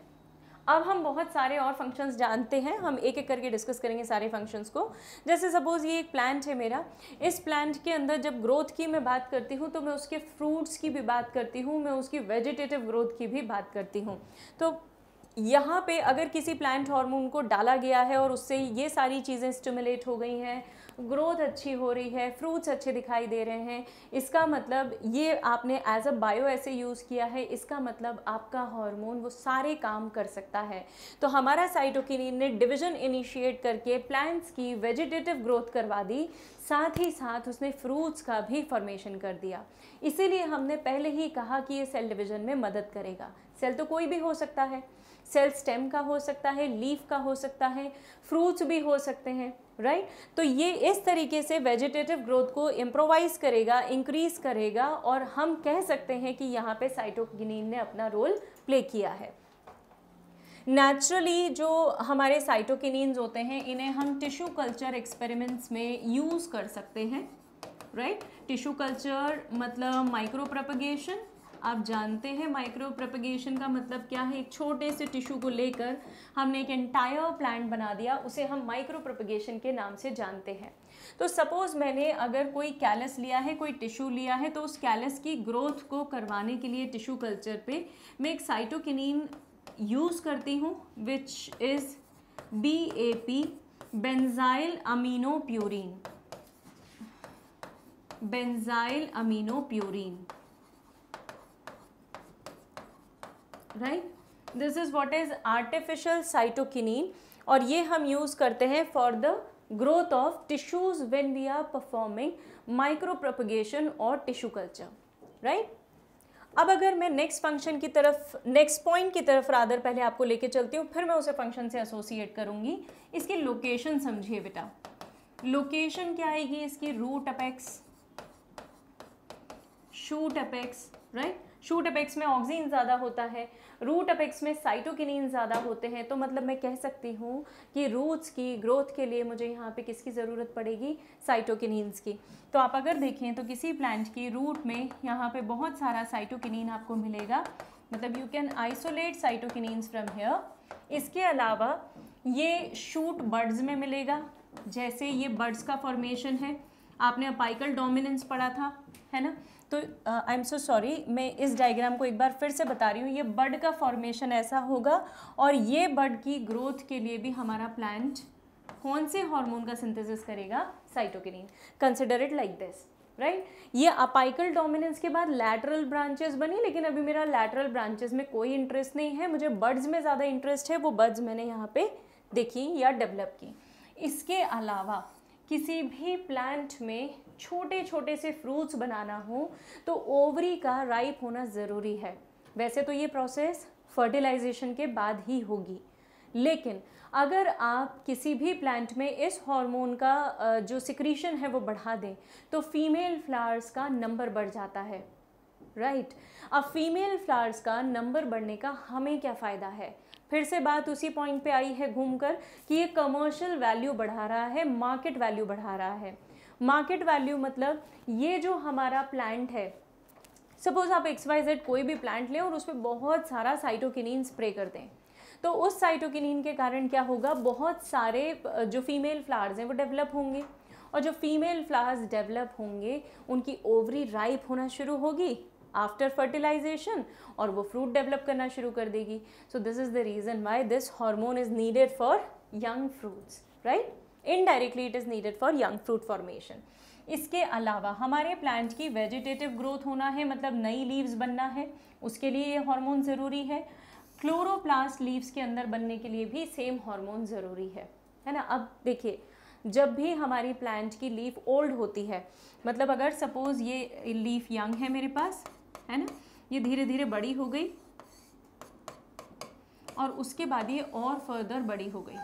अब हम बहुत सारे और फंक्शंस जानते हैं हम एक एक करके डिस्कस करेंगे सारे फंक्शंस को जैसे सपोज़ ये एक प्लांट है मेरा इस प्लांट के अंदर जब ग्रोथ की मैं बात करती हूँ तो मैं उसके फ्रूट्स की भी बात करती हूँ मैं उसकी वेजिटेटिव ग्रोथ की भी बात करती हूँ तो यहाँ पे अगर किसी प्लांट हार्मोन को डाला गया है और उससे ये सारी चीज़ें स्टिमुलेट हो गई हैं ग्रोथ अच्छी हो रही है फ्रूट्स अच्छे दिखाई दे रहे हैं इसका मतलब ये आपने as a bioassay use किया है इसका मतलब आपका हार्मोन वो सारे काम कर सकता है तो हमारा साइटोकिनिन ने डिवीजन इनिशिएट करके प्लांट्स की वेजिटेटिव ग्रोथ करवा दी साथ ही साथ उसने फ्रूट्स का भी फॉर्मेशन कर दिया इसीलिए हमने पहले ही कहा कि ये सेल डिवीजन में मदद करेगा सेल तो कोई भी हो सकता है सेल स्टेम का हो सकता है लीफ का हो सकता है फ्रूट्स भी हो सकते हैं राइट right? तो ये इस तरीके से वेजिटेटिव ग्रोथ को इम्प्रोवाइज़ करेगा इंक्रीज़ करेगा और हम कह सकते हैं कि यहाँ पे साइटोकिनिन ने अपना रोल प्ले किया है नेचुरली जो हमारे साइटोकिन होते हैं इन्हें हम टिश्यू कल्चर एक्सपेरिमेंट्स में यूज़ कर सकते हैं राइट टिश्यू कल्चर मतलब माइक्रो प्रपगेशन आप जानते हैं माइक्रो प्रपगेशन का मतलब क्या है एक छोटे से टिश्यू को लेकर हमने एक एंटायर प्लांट बना दिया उसे हम माइक्रो प्रपगेशन के नाम से जानते हैं तो सपोज़ मैंने अगर कोई कैलस लिया है कोई टिश्यू लिया है तो उस कैलस की ग्रोथ को करवाने के लिए टिश्यू कल्चर पे मैं एक साइटोकिनिन यूज़ करती हूँ which is B A P benzyl amino purine benzyl amino purine right this is what is artificial cytokinin और ये हम यूज़ करते हैं for the growth of tissues when we are performing micropropagation और टिश्यू कल्चर राइट अब अगर मैं नेक्स्ट फंक्शन की तरफ नेक्स्ट पॉइंट की तरफ रादर पहले आपको लेके चलती हूँ फिर मैं उसे फंक्शन से एसोसिएट करूंगी इसकी लोकेशन समझिए बेटा लोकेशन क्या आएगी इसकी root apex shoot apex right shoot apex में ऑक्सीजन ज़्यादा होता है रूट अपेक्स में साइटोकिनिन ज़्यादा होते हैं तो मतलब मैं कह सकती हूँ कि रूट्स की ग्रोथ के लिए मुझे यहाँ पे किसकी ज़रूरत पड़ेगी साइटोकिनिन्स की तो आप अगर देखें तो किसी प्लांट की रूट में यहाँ पे बहुत सारा साइटोकिनिन आपको मिलेगा मतलब you can isolate cytokinins from here इसके अलावा ये शूट बर्ड्स में मिलेगा जैसे ये बर्ड्स का फॉर्मेशन है आपने अपाइकल डोमिनेंस पढ़ा था है ना तो आई एम सो सॉरी मैं इस डायग्राम को एक बार फिर से बता रही हूँ ये बर्ड का फॉर्मेशन ऐसा होगा और ये बर्ड की ग्रोथ के लिए भी हमारा प्लांट कौन से हार्मोन का सिंथेसिस करेगा cytokinin consider it like this right right? ये अपाइकल डोमिनेंस के बाद लैटरल ब्रांचेस बनी लेकिन अभी मेरा लैटरल ब्रांचेस में कोई इंटरेस्ट नहीं है मुझे बर्ड्स में ज़्यादा इंटरेस्ट है वो बर्ड्स मैंने यहाँ पे देखी या डेवलप की इसके अलावा किसी भी प्लांट में छोटे छोटे से फ्रूट्स बनाना हो तो ओवरी का राइप होना ज़रूरी है वैसे तो ये प्रोसेस फर्टिलाइजेशन के बाद ही होगी लेकिन अगर आप किसी भी प्लांट में इस हार्मोन का जो सिक्रीशन है वो बढ़ा दें तो फीमेल फ्लावर्स का नंबर बढ़ जाता है राइट right. अब फीमेल फ्लावर्स का नंबर बढ़ने का हमें क्या फ़ायदा है फिर से बात उसी पॉइंट पे आई है घूमकर कि ये कमर्शियल वैल्यू बढ़ा रहा है मार्केट वैल्यू बढ़ा रहा है मार्केट वैल्यू मतलब ये जो हमारा प्लांट है सपोज आप एक्स वाई जेड कोई भी प्लांट लें और उस पर बहुत सारा साइटोकिनिन स्प्रे कर दें तो उस साइटोकिनिन के कारण क्या होगा बहुत सारे जो फीमेल फ्लावर्स हैं वो डेवलप होंगे और जो फीमेल फ्लावर्स डेवलप होंगे उनकी ओवरी राइप होना शुरू होगी आफ्टर फर्टिलाइजेशन और वो फ्रूट डेवलप करना शुरू कर देगी so this is the reason why this hormone is needed for young fruits right indirectly it is needed for young fruit formation इसके अलावा हमारे प्लांट की वेजिटेटिव ग्रोथ होना है मतलब नई लीव्स बनना है उसके लिए ये हार्मोन ज़रूरी है क्लोरोप्लास्ट लीव्स के अंदर बनने के लिए भी सेम हार्मोन ज़रूरी है है ना अब देखिए जब भी हमारी प्लांट की लीफ ओल्ड होती है मतलब अगर सपोज़ ये लीफ यंग है मेरे पास है ना ये धीरे धीरे बड़ी हो गई और उसके बाद ये और फर्दर बड़ी हो गई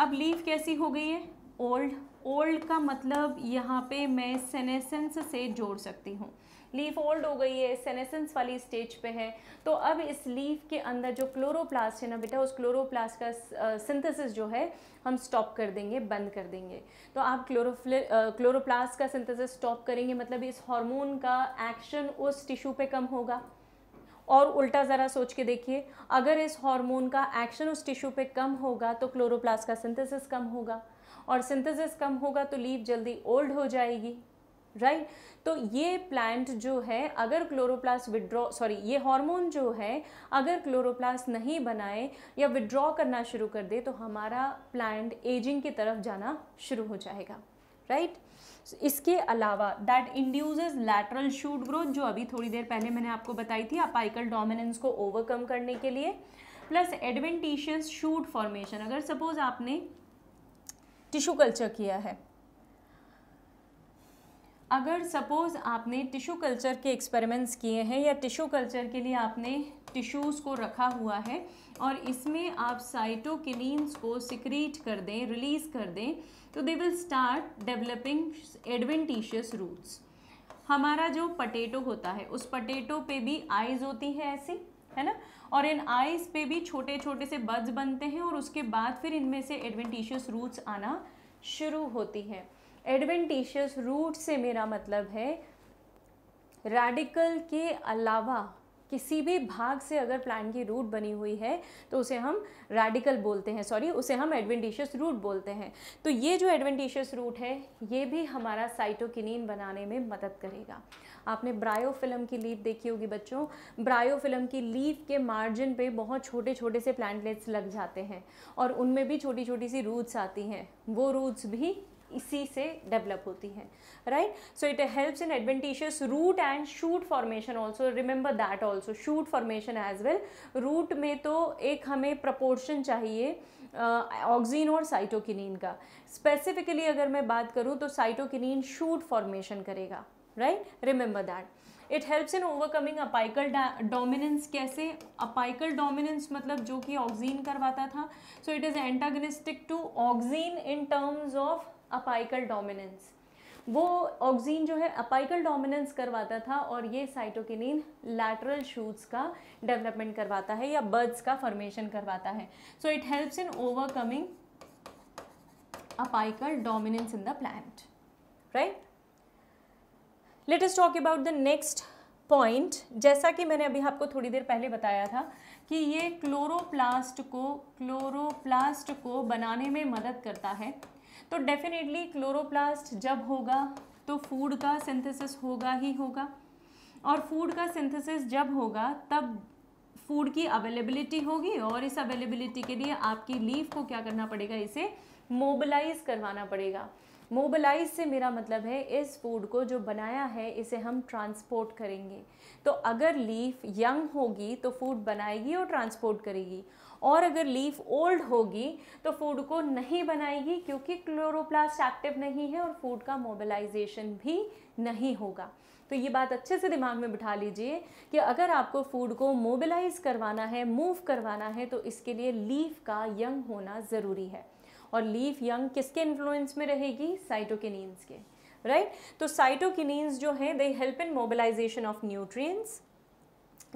अब लीव कैसी हो गई है ओल्ड ओल्ड का मतलब यहाँ पे मैं सेनेसेंस से जोड़ सकती हूँ लीफ ओल्ड हो गई है सेनेसेंस वाली स्टेज पे है तो अब इस लीफ के अंदर जो क्लोरोप्लास्ट है ना बेटा उस क्लोरोप्लास्ट का सिंथेसिस जो है हम स्टॉप कर देंगे बंद कर देंगे तो आप क्लोरोफ्ल क्लोरोप्लास्ट का सिंथेसिस स्टॉप करेंगे मतलब इस हार्मोन का एक्शन उस टिश्यू पे कम होगा और उल्टा ज़रा सोच के देखिए अगर इस हार्मोन का एक्शन उस टिश्यू पे कम होगा तो क्लोरोप्लास्ट का सिंथेसिस कम होगा और सिंथेसिस कम होगा तो लीव जल्दी ओल्ड हो जाएगी राइट right? तो ये प्लांट जो है अगर क्लोरोप्लास्ट विड्रॉ सॉरी ये हार्मोन जो है अगर क्लोरोप्लास्ट नहीं बनाए या विड्रॉ करना शुरू कर दे तो हमारा प्लांट एजिंग की तरफ जाना शुरू हो जाएगा राइट right? इसके अलावा that induces lateral shoot growth जो अभी थोड़ी देर पहले मैंने आपको बताई थी अपाइकल डोमिनेंस को ओवरकम करने के लिए प्लस एडवेंटिशियस शूट फॉर्मेशन अगर सपोज आपने टिश्यू कल्चर किया है अगर सपोज़ आपने टिश्यू कल्चर के एक्सपेरिमेंट्स किए हैं या टिश्यू कल्चर के लिए आपने टिश्यूज़ को रखा हुआ है और इसमें आप साइटोकिलीन्स को सिक्रीट कर दें रिलीज़ कर दें तो they will start developing adventitious roots हमारा जो पटेटो होता है उस पटेटो पे भी आइज होती है ऐसी है ना और इन आइज पे भी छोटे छोटे से बड्स बनते हैं और उसके बाद फिर इनमें से एडवेंटिशियस रूट्स आना शुरू होती है एडवेंटिशियस रूट से मेरा मतलब है रेडिकल के अलावा किसी भी भाग से अगर प्लान की रूट बनी हुई है तो उसे हम रेडिकल बोलते हैं सॉरी उसे हम एडवेंटिशियस रूट बोलते हैं तो ये जो एडवेंटिशियस रूट है ये भी हमारा साइटोकिनिन बनाने में मदद करेगा आपने ब्रायोफिल्म की लीफ देखी होगी बच्चों ब्रायोफिल्म की लीफ के मार्जिन पे बहुत छोटे छोटे से प्लांटलेट्स लग जाते हैं और उनमें भी छोटी छोटी सी रूट्स आती हैं वो रूट्स भी इसी से डेवलप होती है right so it helps in adventitious root and shoot formation also remember that also shoot formation as well root में तो एक हमें प्रपोर्शन चाहिए ऑक्सीन uh, और साइटोकिनिन का स्पेसिफिकली अगर मैं बात करूँ तो साइटोकिनिन शूट फॉर्मेशन करेगा right remember that it helps in overcoming apical dominance कैसे अपाइकल डोमिनेंस मतलब जो कि ऑक्सीन करवाता था so it is antagonistic to auxin in terms of apical dominance वो ऑक्सीन जो है अपाइकल डोमिनेंस करवाता था और ये साइटोकिनिन लैटरल शूट्स का डेवलपमेंट करवाता है या बर्ड्स का फॉर्मेशन करवाता है so it helps in overcoming apical dominance in the plant right let us talk about the next point जैसा कि मैंने अभी आपको थोड़ी देर पहले बताया था कि ये क्लोरोप्लास्ट को क्लोरोप्लास्ट को बनाने में मदद करता है तो डेफिनेटली क्लोरोप्लास्ट जब होगा तो फूड का सिंथेसिस होगा ही होगा और फूड का सिंथेसिस जब होगा तब फूड की अवेलेबिलिटी होगी और इस अवेलेबिलिटी के लिए आपकी लीफ को क्या करना पड़ेगा इसे मोबिलाइज करवाना पड़ेगा मोबिलाइज से मेरा मतलब है इस फूड को जो बनाया है इसे हम ट्रांसपोर्ट करेंगे तो अगर लीफ यंग होगी तो फूड बनाएगी और ट्रांसपोर्ट करेगी और अगर लीफ ओल्ड होगी तो फूड को नहीं बनाएगी क्योंकि क्लोरोप्लास्ट एक्टिव नहीं है और फूड का मोबिलाइजेशन भी नहीं होगा तो ये बात अच्छे से दिमाग में बिठा लीजिए कि अगर आपको फूड को मोबिलाइज करवाना है मूव करवाना है तो इसके लिए लीफ का यंग होना ज़रूरी है और लीफ यंग किसके इन्फ्लुएंस में रहेगी साइटोकिनस के राइट right? तो साइटोकिनस जो है they help in mobilization of nutrients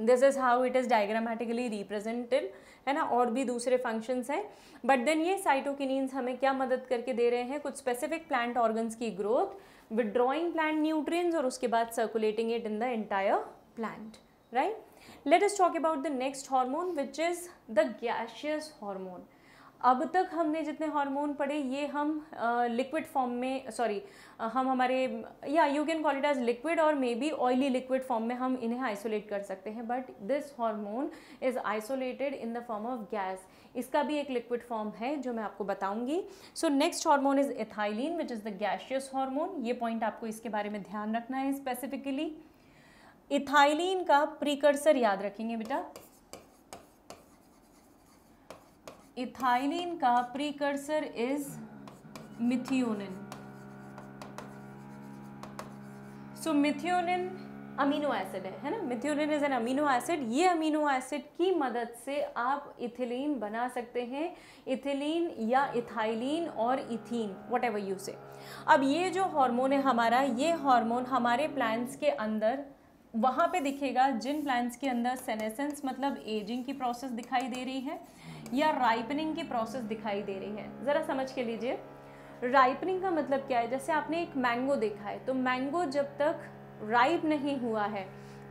this is how it is diagrammatically represented है ना और भी दूसरे फंक्शंस हैं बट देन ये साइटोकिनस हमें क्या मदद करके दे रहे हैं कुछ स्पेसिफिक प्लांट ऑर्गन्स की ग्रोथ विदड्रॉइंग प्लांट न्यूट्रिएंट्स और उसके बाद circulating it in the entire plant right let us talk about the next hormone which is the gaseous hormone अब तक हमने जितने हार्मोन पढ़े ये हम लिक्विड फॉर्म में सॉरी हम हमारे या you can call it as liquid और maybe oily liquid form में हम इन्हें आइसोलेट कर सकते हैं but this hormone is isolated in the form of gas इसका भी एक लिक्विड फॉर्म है जो मैं आपको बताऊंगी so next hormone is ethylene which is the gaseous hormone ये पॉइंट आपको इसके बारे में ध्यान रखना है स्पेसिफिकली इथाइलिन का प्रीकर्सर याद रखेंगे बेटा इथाइलिन का precursor is methionine so methionine amino acid है है ना methionine is an amino acid ये अमीनो एसिड की मदद से आप इथिलीन बना सकते हैं इथिलीन या इथाइलिन और इथीन वट एवर यू से अब ये जो हार्मोन है हमारा ये हार्मोन हमारे प्लांट्स के अंदर वहाँ पे दिखेगा जिन प्लांट्स के अंदर सेनेसेंस मतलब एजिंग की प्रोसेस दिखाई दे रही है या राइपनिंग की प्रोसेस दिखाई दे रही है ज़रा समझ के लीजिए राइपनिंग का मतलब क्या है जैसे आपने एक मैंगो देखा है तो मैंगो जब तक राइप नहीं हुआ है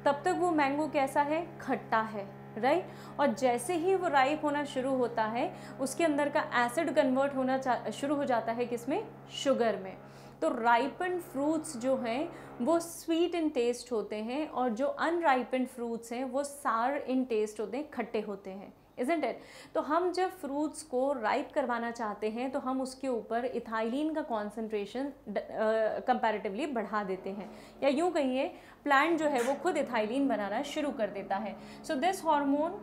तब तक वो मैंगो कैसा है खट्टा है राइट right? और जैसे ही वो राइप होना शुरू होता है उसके अंदर का एसिड कन्वर्ट होना शुरू हो जाता है किसमें शुगर में तो राइपन फ्रूट्स जो हैं वो स्वीट इन टेस्ट होते हैं और जो अनराइपन फ्रूट्स हैं वो सार इन टेस्ट होते हैं खट्टे होते हैं इजेंट इट तो हम जब फ्रूट्स को राइप करवाना चाहते हैं तो हम उसके ऊपर इथाइलिन का कॉन्सेंट्रेशन uh, बढ़ा देते हैं या यूँ कहिए प्लांट जो है वो खुद इथाइलिन बनाना शुरू कर देता है सो दिस हार्मोन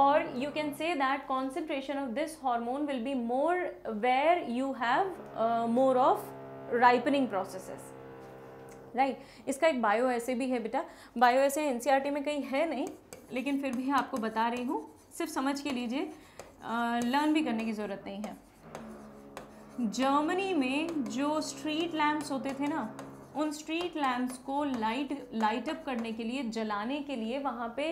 और you can say that concentration of this hormone will be more where you have more of ripening process right right. इसका एक बायो ऐसे भी है बेटा बायो ऐसे एन में कहीं है नहीं लेकिन फिर भी आपको बता रही हूँ सिर्फ समझ के लीजिए लर्न भी करने की ज़रूरत नहीं है जर्मनी में जो स्ट्रीट लैम्प्स होते थे ना उन स्ट्रीट लैम्प्स को लाइट लाइट अप करने के लिए जलाने के लिए वहाँ पे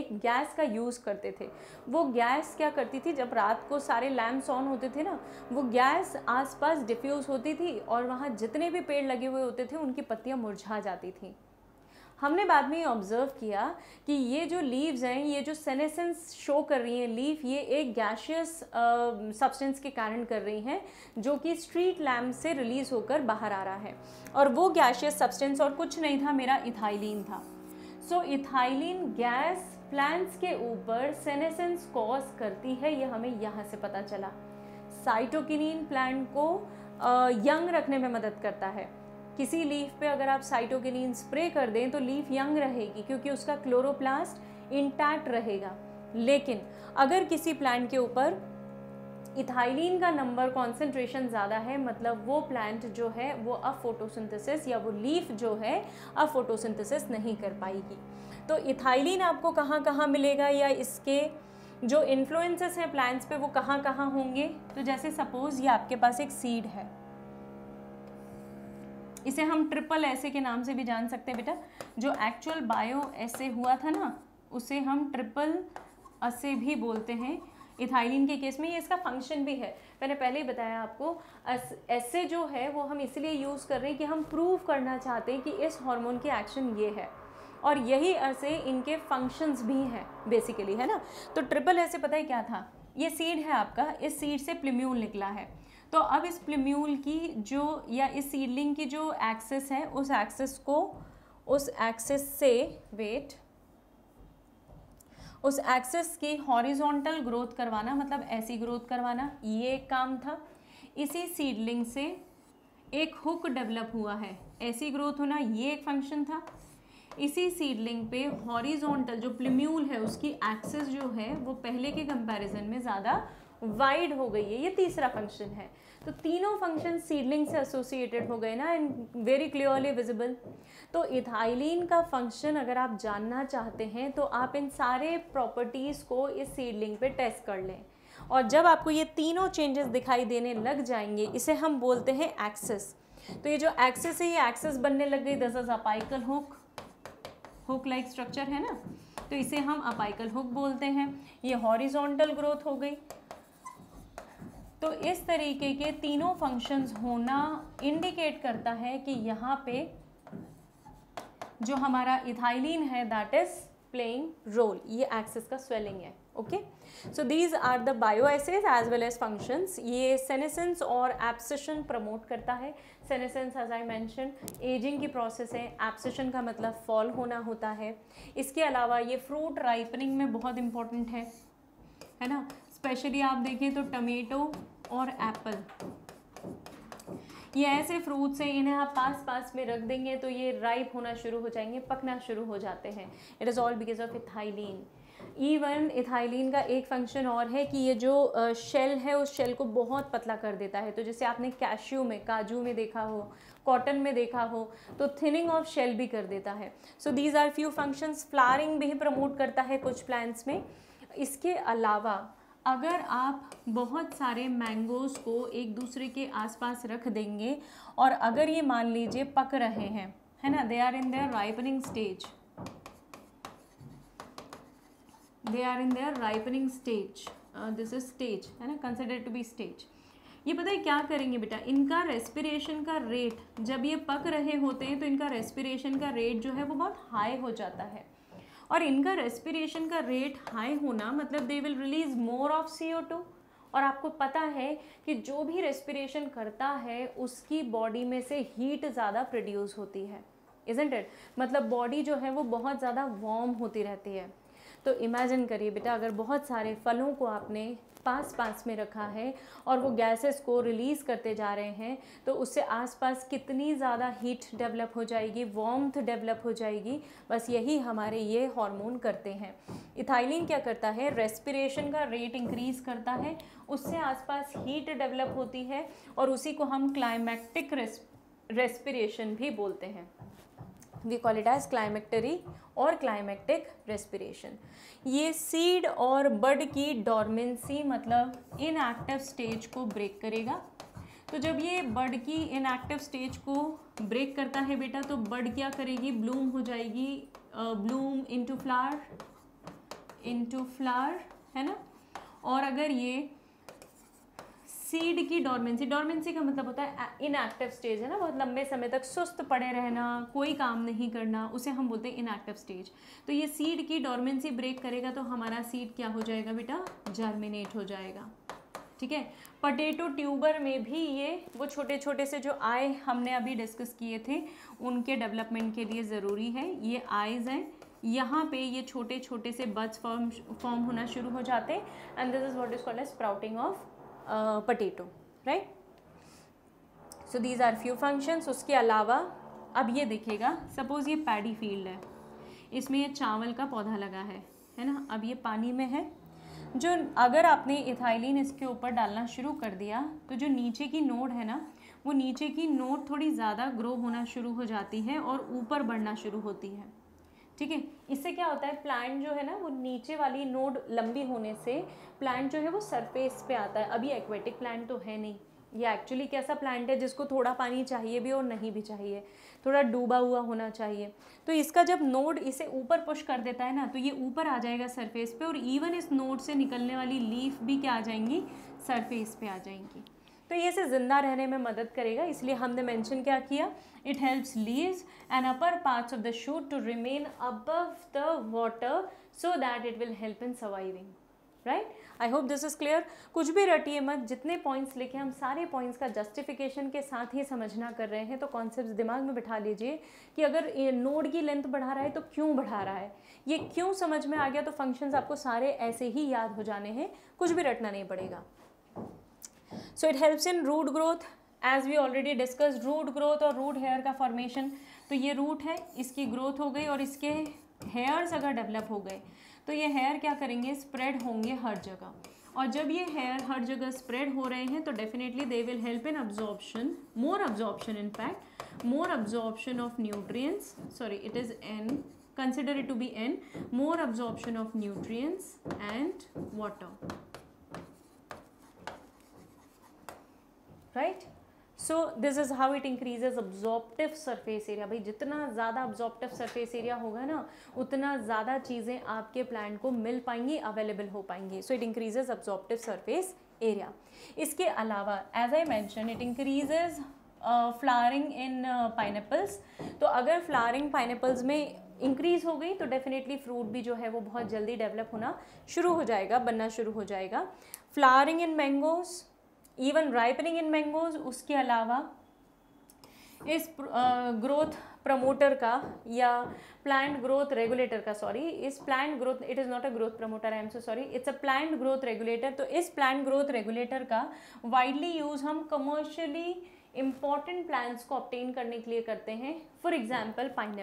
एक गैस का यूज़ करते थे वो गैस क्या करती थी जब रात को सारे लैम्प्स ऑन होते थे ना वो गैस आसपास डिफ्यूज़ होती थी और वहाँ जितने भी पेड़ लगे हुए होते थे उनकी पत्तियाँ मुरझा जाती थी हमने बाद में ये ऑब्ज़र्व किया कि ये जो लीव्स हैं ये जो सेनेसेंस शो कर रही हैं लीफ ये एक गैशियस सब्सटेंस uh, के कारण कर रही हैं जो कि स्ट्रीट लैम्प से रिलीज़ होकर बाहर आ रहा है और वो गैशियस सब्सटेंस और कुछ नहीं था मेरा इथाइलिन था सो इथाइलिन गैस प्लांट्स के ऊपर सेनेसेंस कॉज करती है ये हमें यहाँ से पता चला साइटोकिनिन प्लांट को यंग uh, रखने में मदद करता है किसी लीफ पे अगर आप साइटोकिनिन स्प्रे कर दें तो लीफ यंग रहेगी क्योंकि उसका क्लोरोप्लास्ट इंटैक्ट रहेगा लेकिन अगर किसी प्लांट के ऊपर इथाइलिन का नंबर कॉन्सेंट्रेशन ज़्यादा है मतलब वो प्लांट जो है वो अब फोटोसिंथेसिस या वो लीफ जो है अब फोटोसिंथेसिस नहीं कर पाएगी तो इथाइलिन आपको कहाँ कहाँ मिलेगा या इसके जो इन्फ्लुएंसेस हैं प्लांट्स पे वो कहाँ कहाँ होंगे तो जैसे सपोज़ ये आपके पास एक सीड है इसे हम ट्रिपल ऐसे के नाम से भी जान सकते हैं बेटा जो एक्चुअल बायो ऐसे हुआ था ना उसे हम ट्रिपल असे भी बोलते हैं इथाइलिन के केस में ये इसका फंक्शन भी है मैंने पहले ही बताया आपको ऐसे जो है वो हम इसलिए यूज़ कर रहे हैं कि हम प्रूव करना चाहते हैं कि इस हार्मोन की एक्शन ये है और यही ऐसे इनके फंक्शंस भी हैं बेसिकली है ना तो ट्रिपल ऐसे पता है क्या था ये सीड है आपका इस सीड से प्लिम्यून निकला है तो अब इस प्लेम्यूल की जो या इस सीडलिंग की जो एक्सेस है उस एक्सेस को उस एक्सेस से वेट उस एक्सेस की हॉरिजॉन्टल ग्रोथ करवाना मतलब ऐसी ग्रोथ करवाना ये एक काम था इसी सीडलिंग से एक हुक डेवलप हुआ है ऐसी ग्रोथ होना ये एक फंक्शन था इसी सीडलिंग पे हॉरिजॉन्टल जो प्लीम्यूल है उसकी एक्सेस जो है वो पहले के कंपैरिजन में ज़्यादा वाइड हो गई है ये तीसरा फंक्शन है तो तीनों फंक्शन सीडलिंग से एसोसिएटेड हो गए ना एंड वेरी क्लियरली विजिबल तो इथाइलिन का फंक्शन अगर आप जानना चाहते हैं तो आप इन सारे प्रॉपर्टीज़ को इस सीडलिंग पे टेस्ट कर लें और जब आपको ये तीनों चेंजेस दिखाई देने लग जाएंगे इसे हम बोलते हैं एक्सेस तो ये जो एक्सेस है ये एक्सेस बनने लग गई this is apical hook hook like structure है ना तो इसे हम अपाइकल हुक बोलते हैं ये हॉरिजॉन्टल ग्रोथ हो गई तो इस तरीके के तीनों फंक्शंस होना इंडिकेट करता है कि यहाँ पे जो हमारा इथाइलिन है दैट इज़ प्लेइंग रोल ये एक्सेस का स्वेलिंग है okay so these are the bioassays as well as functions ये सेनेसेंस और एप्सिशन प्रमोट करता है senescence as I mention ageing की प्रोसेस है एप्सिशन का मतलब फॉल होना होता है इसके अलावा ये फ्रूट राइपनिंग में बहुत इंपॉर्टेंट है है ना स्पेशली आप देखें तो टमेटो और एप्पल ये ऐसे फ्रूट्स हैं इन्हें आप पास पास में रख देंगे तो ये राइप होना शुरू हो जाएंगे पकना शुरू हो जाते हैं it is all because of ethylene even ethylene का एक फंक्शन और है कि ये जो शेल है उस शेल को बहुत पतला कर देता है तो जैसे आपने कैश्यू में काजू में देखा हो कॉटन में देखा हो तो थिनिंग ऑफ शेल भी कर देता है so these are few functions flowering भी प्रमोट करता है कुछ प्लांट्स में इसके अलावा अगर आप बहुत सारे मैंगोज़ को एक दूसरे के आसपास रख देंगे और अगर ये मान लीजिए पक रहे हैं है ना they are in their ripening stage they are in their ripening stage this is stage है ना कंसिडर टू बी स्टेज ये पता है क्या करेंगे बेटा इनका रेस्पिरेशन का रेट जब ये पक रहे होते हैं तो इनका रेस्पिरेशन का रेट जो है वो बहुत हाई हो जाता है और इनका रेस्पिरेशन का रेट हाई होना मतलब they will release more of C O two और आपको पता है कि जो भी रेस्पिरेशन करता है उसकी बॉडी में से हीट ज़्यादा प्रोड्यूस होती है इजेंट इट मतलब बॉडी जो है वो बहुत ज़्यादा वार्म होती रहती है तो इमेजिन करिए बेटा अगर बहुत सारे फलों को आपने पास पास में रखा है और वो गैसेस को रिलीज़ करते जा रहे हैं तो उससे आसपास कितनी ज़्यादा हीट डेवलप हो जाएगी वॉम्थ डेवलप हो जाएगी बस यही हमारे ये हार्मोन करते हैं इथाइलिन क्या करता है रेस्पिरेशन का रेट इंक्रीज़ करता है उससे आसपास हीट डेवलप होती है और उसी को हम क्लाइमैक्टिक रेस्पिरेशन भी बोलते हैं we call it as climacteric और क्लाइमेक्टिक रेस्पिरेशन ये सीड और बर्ड की डॉर्मेंसी मतलब इनएक्टिव स्टेज को ब्रेक करेगा तो जब ये बर्ड की इनएक्टिव स्टेज को ब्रेक करता है बेटा तो बर्ड क्या करेगी ब्लूम हो जाएगी bloom into flower into flower है ना और अगर ये सीड की डॉर्मेंसी डॉर्मेंसी का मतलब होता है इनएक्टिव uh, स्टेज है ना बहुत लंबे समय तक सुस्त पड़े रहना कोई काम नहीं करना उसे हम बोलते हैं इनएक्टिव स्टेज तो ये सीड की डॉर्मेंसी ब्रेक करेगा तो हमारा सीड क्या हो जाएगा बेटा जर्मिनेट हो जाएगा ठीक है पटेटो ट्यूबर में भी ये वो छोटे छोटे से जो आय हमने अभी डिस्कस किए थे उनके डेवलपमेंट के लिए ज़रूरी है ये आयज हैं यहाँ पे ये छोटे छोटे से बड्स फॉर्म फॉर्म होना शुरू हो जाते हैं and this is what is called as sprouting of potato right so these are few functions उसके अलावा अब ये देखिएगा सपोज़ ये पैडी फील्ड है इसमें ये चावल का पौधा लगा है है ना अब ये पानी में है जो अगर आपने इथाइलिन इसके ऊपर डालना शुरू कर दिया तो जो नीचे की नोड है ना वो नीचे की नोड थोड़ी ज़्यादा ग्रो होना शुरू हो जाती है और ऊपर बढ़ना शुरू होती है ठीक है इससे क्या होता है प्लांट जो है ना वो नीचे वाली नोड लंबी होने से प्लांट जो है वो सरफेस पे आता है अभी एक्वेटिक प्लांट तो है नहीं ये एक्चुअली कैसा प्लांट है जिसको थोड़ा पानी चाहिए भी और नहीं भी चाहिए थोड़ा डूबा हुआ होना चाहिए तो इसका जब नोड इसे ऊपर पुश कर देता है ना तो ये ऊपर आ जाएगा सरफेस पे और इवन इस नोड से निकलने वाली लीफ भी क्या आ जाएंगी सरफेस पे आ जाएंगी तो ये इसे ज़िंदा रहने में मदद करेगा इसलिए हमने मेंशन क्या किया it helps leaves and upper parts of the shoot to remain above the water so that it will help in surviving right I hope this is clear कुछ भी रटिए मत जितने पॉइंट्स लिखे हम सारे पॉइंट्स का जस्टिफिकेशन के साथ ही समझना कर रहे हैं तो कॉन्सेप्ट दिमाग में बिठा लीजिए कि अगर ये नोड की लेंथ बढ़ा रहा है तो क्यों बढ़ा रहा है ये क्यों समझ में आ गया तो फंक्शंस आपको सारे ऐसे ही याद हो जाने हैं कुछ भी रटना नहीं पड़ेगा so it helps in root growth as we already discuss root growth और रूट हेयर का फॉर्मेशन तो ये रूट है इसकी ग्रोथ हो गई और इसके हेयर्स अगर डेवलप हो गए तो ये हेयर क्या करेंगे स्प्रेड होंगे हर जगह और जब ये हेयर हर जगह स्प्रेड हो रहे हैं तो definitely they will help in absorption more absorption in fact more absorption of nutrients sorry it is an consider it to be an more absorption of nutrients and water right so this is how it increases absorptive surface area भाई जितना ज़्यादा ऑब्जॉर्प्टिव सरफेस एरिया होगा ना उतना ज़्यादा चीज़ें आपके प्लांट को मिल पाएंगी अवेलेबल हो पाएंगी so it increases absorptive surface area इसके अलावा as I mention it increases flowering in pineapples तो अगर फ्लावरिंग पाइनएप्पल्स में इंक्रीज़ हो गई तो डेफिनेटली फ्रूट भी जो है वो बहुत जल्दी डेवलप होना शुरू हो जाएगा बनना शुरू हो जाएगा flowering in mangoes even ripening in mangoes उसके अलावा इस ग्रोथ प्रमोटर का या प्लांट ग्रोथ रेगुलेटर का सॉरी इस plant growth it is not a growth promoter I am so sorry it's a plant growth regulator तो इस प्लांट ग्रोथ रेगुलेटर का वाइडली यूज़ हम कमर्शियली इम्पॉर्टेंट प्लांट्स को ऑप्टेन करने के लिए करते हैं फॉर एग्जाम्पल पाइन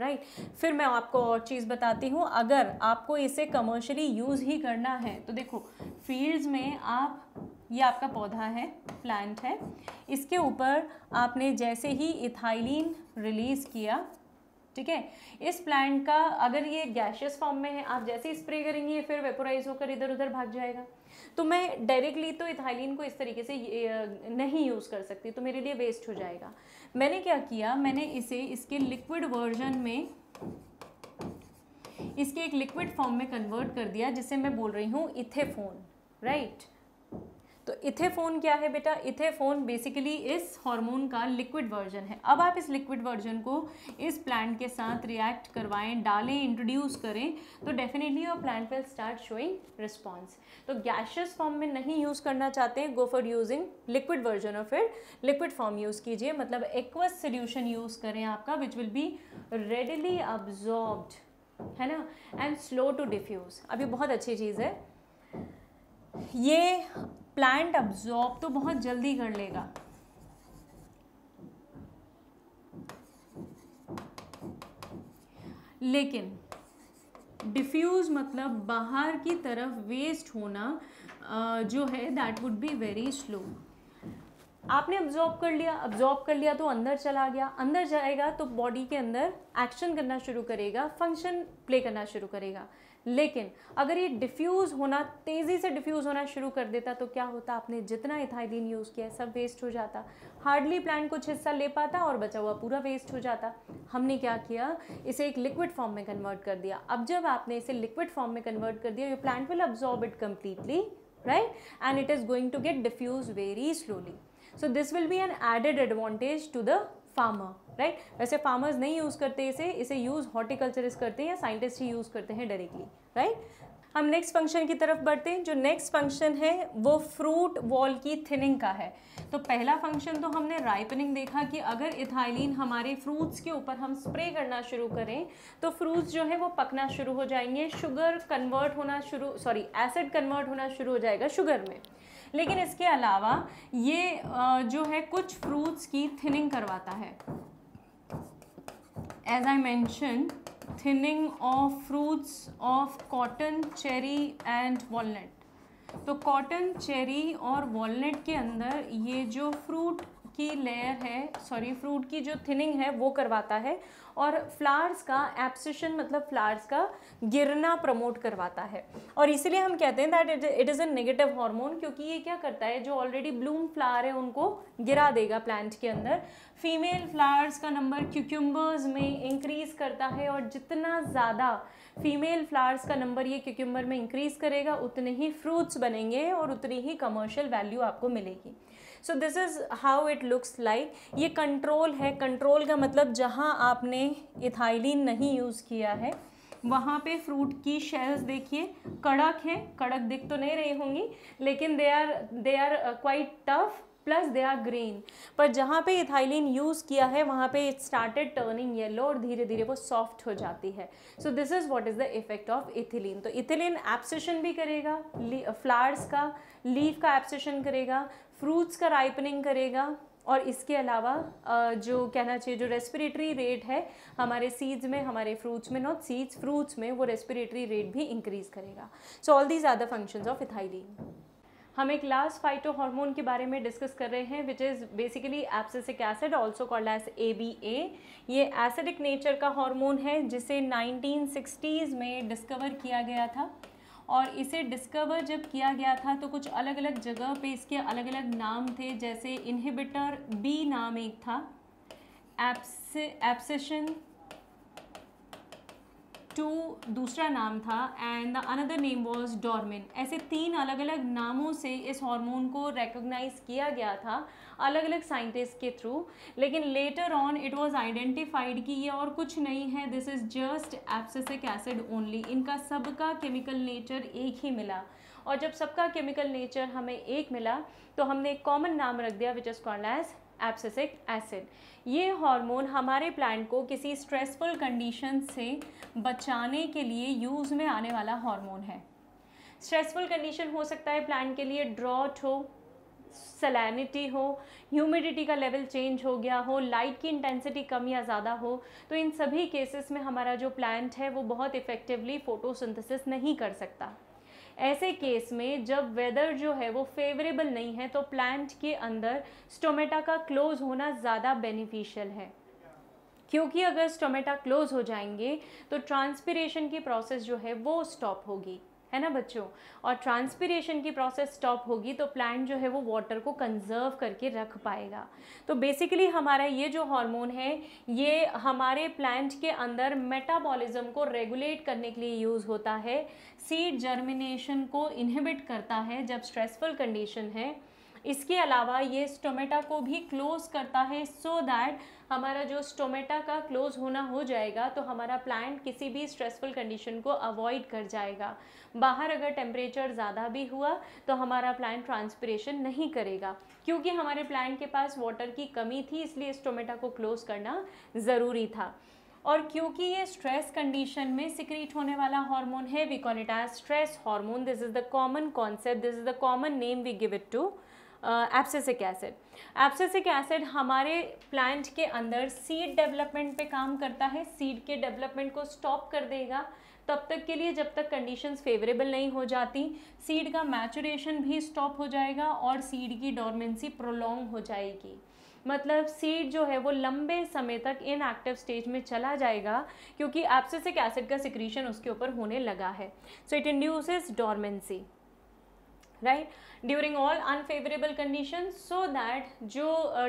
राइट फिर मैं आपको और चीज़ बताती हूँ अगर आपको इसे कमर्शली यूज़ ही करना है तो देखो फील्ड्स में आप ये आपका पौधा है प्लांट है इसके ऊपर आपने जैसे ही इथाइलिन रिलीज़ किया ठीक है इस प्लांट का अगर ये गैशियस फॉर्म में है आप जैसे स्प्रे करेंगे फिर वेपोराइज होकर इधर उधर भाग जाएगा तो मैं डायरेक्टली तो इथाइलिन को इस तरीके से नहीं यूज़ कर सकती तो मेरे लिए वेस्ट हो जाएगा मैंने क्या किया मैंने इसे इसके लिक्विड वर्जन में इसके एक लिक्विड फॉर्म में कन्वर्ट कर दिया जिसे मैं बोल रही हूँ इथेफोन राइट तो इथेफोन क्या है बेटा इथेफोन बेसिकली इस हार्मोन का लिक्विड वर्जन है अब आप इस लिक्विड वर्जन को इस प्लांट के साथ रिएक्ट करवाएं डालें इंट्रोड्यूस करें तो definitely your plant will start showing response तो गैशियस फॉर्म में नहीं यूज़ करना चाहते हैं go for using liquid version और फिर लिक्विड फॉर्म यूज़ कीजिए मतलब एक्वस सोल्यूशन यूज़ करें आपका which will be readily absorbed है ना एंड स्लो टू डिफ्यूज़ अभी बहुत अच्छी चीज़ है ये प्लांट अब्जॉर्ब तो बहुत जल्दी कर लेगा लेकिन डिफ्यूज़ मतलब बाहर की तरफ वेस्ट होना जो है that would be very slow आपने अब्जॉर्ब कर लिया अब्जॉर्ब कर लिया तो अंदर चला गया अंदर जाएगा तो बॉडी के अंदर एक्शन करना शुरू करेगा फंक्शन प्ले करना शुरू करेगा लेकिन अगर ये डिफ्यूज़ होना तेज़ी से डिफ्यूज़ होना शुरू कर देता तो क्या होता आपने जितना इथाइलिन यूज़ किया सब वेस्ट हो जाता हार्डली प्लांट कुछ हिस्सा ले पाता और बचा हुआ पूरा वेस्ट हो जाता हमने क्या किया इसे एक लिक्विड फॉर्म में कन्वर्ट कर दिया अब जब आपने इसे लिक्विड फॉर्म में कन्वर्ट कर दिया ये plant will absorb it completely right and it is going to get diffuse very slowly so this will be an added advantage to the farmer right वैसे फार्मर्स नहीं यूज़ करते इसे इसे यूज़ हॉर्टिकल्चरिस्ट करते हैं या साइंटिस्ट ही यूज़ करते हैं डायरेक्टली राइट हम नेक्स्ट फंक्शन की तरफ बढ़ते हैं जो नेक्स्ट फंक्शन है वो फ्रूट वॉल की थिनिंग का है तो पहला फंक्शन तो हमने राइपनिंग देखा कि अगर इथाइलिन हमारे फ्रूट्स के ऊपर हम स्प्रे करना शुरू करें तो फ्रूट्स जो है वो पकना शुरू हो जाएंगे शुगर कन्वर्ट होना शुरू सॉरी एसिड कन्वर्ट होना शुरू हो जाएगा शुगर में लेकिन इसके अलावा ये जो है कुछ फ्रूट्स की थिनिंग करवाता है as I mention thinning of fruits of cotton cherry and walnut तो कॉटन चेरी और वॉलट के अंदर ये जो फ्रूट की लेयर है सॉरी फ्रूट की जो थिनिंग है वो करवाता है और फ्लावर्स का एप्सिशन मतलब फ्लावर्स का गिरना प्रमोट करवाता है और इसीलिए हम कहते हैं that it is a negative hormone क्योंकि ये क्या करता है जो ऑलरेडी ब्लूम फ्लावर है उनको गिरा देगा प्लांट के अंदर फीमेल फ्लावर्स का नंबर क्यूक्यूम्बर्स में इंक्रीज़ करता है और जितना ज़्यादा फीमेल फ्लावर्स का नंबर ये क्यूक्यूम्बर में इंक्रीज़ करेगा उतने ही फ्रूट्स बनेंगे और उतनी ही कमर्शियल वैल्यू आपको मिलेगी so this is how it looks like ये कंट्रोल है कंट्रोल का मतलब जहाँ आपने इथाइलिन नहीं यूज़ किया है वहाँ पे फ्रूट की शेल्स देखिए कड़क हैं कड़क दिख तो नहीं रही होंगी लेकिन they are they are quite tough plus they are green पर जहाँ पे इथाइलिन यूज़ किया है वहाँ पे इट स्टार्टेड टर्निंग येलो और धीरे धीरे वो सॉफ्ट हो जाती है so this is what is the effect of ethylene तो इथिलीन एब्सेशन भी करेगा फ्लावर्स का लीफ का एब्सेशन करेगा फ्रूट्स का राइपनिंग करेगा और इसके अलावा जो कहना चाहिए जो रेस्पिरेटरी रेट है हमारे सीड्स में हमारे फ्रूट्स में नॉट सीड्स फ्रूट्स में वो रेस्पिरेटरी रेट भी इंक्रीज़ करेगा so all these are the functions of ethylene हम एक लास्ट फाइटो हार्मोन के बारे में डिस्कस कर रहे हैं which is basically abscisic acid also called as A B A ये एसिडिक नेचर का हार्मोन है जिसे 1960s में डिस्कवर किया गया था और इसे डिस्कवर जब किया गया था तो कुछ अलग अलग जगह पे इसके अलग अलग नाम थे जैसे इनहिबिटर बी नाम एक था एप्स एप्सेशन टू दूसरा नाम था and the another name was dormin ऐसे तीन अलग अलग नामों से इस हार्मोन को रिकोगनाइज किया गया था अलग अलग साइंटिस्ट के थ्रू लेकिन later on it was identified कि ये और कुछ नहीं है this is just abscisic acid only इनका सबका केमिकल नेचर एक ही मिला और जब सबका केमिकल नेचर हमें एक मिला तो हमने एक कॉमन नाम रख दिया which is called as abscisic acid ये हार्मोन हमारे प्लांट को किसी स्ट्रेसफुल कंडीशन से बचाने के लिए यूज़ में आने वाला हार्मोन है स्ट्रेसफुल कंडीशन हो सकता है प्लांट के लिए ड्रॉट हो सलैनिटी हो ह्यूमिडिटी का लेवल चेंज हो गया हो लाइट की इंटेंसिटी कम या ज़्यादा हो तो इन सभी केसेस में हमारा जो प्लांट है वो बहुत इफ़ेक्टिवली फ़ोटोसिंथेसिस नहीं कर सकता ऐसे केस में जब वेदर जो है वो फेवरेबल नहीं है तो प्लांट के अंदर स्टोमेटा का क्लोज होना ज़्यादा बेनिफिशियल है क्योंकि अगर स्टोमेटा क्लोज हो जाएंगे तो ट्रांसपीरेशन की प्रोसेस जो है वो स्टॉप होगी है ना बच्चों और ट्रांसपिरेशन की प्रोसेस स्टॉप होगी तो प्लांट जो है वो वाटर को कंजर्व करके रख पाएगा तो बेसिकली हमारा ये जो हार्मोन है ये हमारे प्लांट के अंदर मेटाबॉलिज्म को रेगुलेट करने के लिए यूज़ होता है सीड जर्मिनेशन को इनहिबिट करता है जब स्ट्रेसफुल कंडीशन है इसके अलावा ये स्टोमेटा को भी क्लोज करता है सो so दैट हमारा जो स्टोमेटा का क्लोज़ होना हो जाएगा तो हमारा प्लांट किसी भी स्ट्रेसफुल कंडीशन को अवॉइड कर जाएगा बाहर अगर टेम्परेचर ज़्यादा भी हुआ तो हमारा प्लांट ट्रांसपरेशन नहीं करेगा क्योंकि हमारे प्लांट के पास वाटर की कमी थी इसलिए स्टोमेटा को क्लोज़ करना ज़रूरी था और क्योंकि ये स्ट्रेस कंडीशन में सिक्रीट होने वाला हार्मोन है we call it as stress hormone this is the common concept this is the common name we give it to abscisic acid abscisic acid हमारे प्लांट के अंदर सीड डेवलपमेंट पे काम करता है सीड के डेवलपमेंट को स्टॉप कर देगा तब तक के लिए जब तक कंडीशंस फेवरेबल नहीं हो जाती सीड का मैचुरेशन भी स्टॉप हो जाएगा और सीड की डोरमेंसी प्रोलोंग हो जाएगी मतलब सीड जो है वो लंबे समय तक इन एक्टिव स्टेज में चला जाएगा क्योंकि एप्सिक एसिड का सिक्रीशन उसके ऊपर होने लगा है so it induces dormancy right during all unfavourable condition so that जो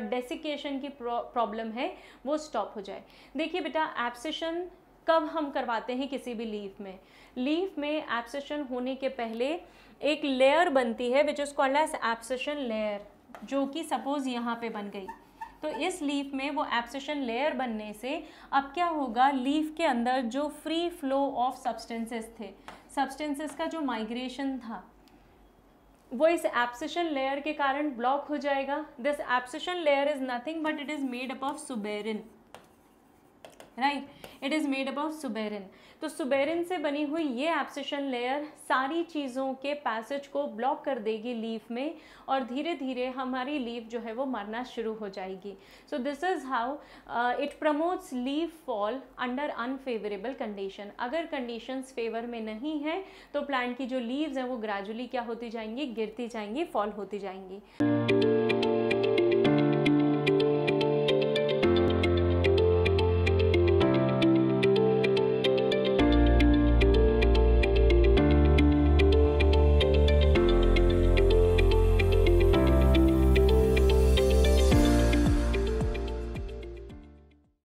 डेसिकेशन uh, की प्रॉब्लम है वो स्टॉप हो जाए देखिए बेटा एप्सेशन कब हम करवाते हैं किसी भी लीफ में लीफ में एप्सेशन होने के पहले एक लेयर बनती है which is called as abscission layer जो कि सपोज यहाँ पे बन गई तो इस लीफ में वो एप्सेशन लेयर बनने से अब क्या होगा लीफ के अंदर जो फ्री फ्लो ऑफ सब्सटेंसेस थे सब्सटेंसेस का जो माइग्रेशन था वो इस एप्सिशन लेयर के कारण ब्लॉक हो जाएगा this abscission layer is nothing but it is made up of suberin right it is made up of suberin तो सुबेरिन से बनी हुई ये एप्सिशन लेयर सारी चीज़ों के पैसेज को ब्लॉक कर देगी लीफ में और धीरे धीरे हमारी लीफ जो है वो मरना शुरू हो जाएगी so this is how it promotes leaf fall under unfavourable condition अगर कंडीशंस फेवर में नहीं है तो प्लांट की जो लीव्स हैं वो ग्रेजुअली क्या होती जाएंगी गिरती जाएंगी फॉल होती जाएंगी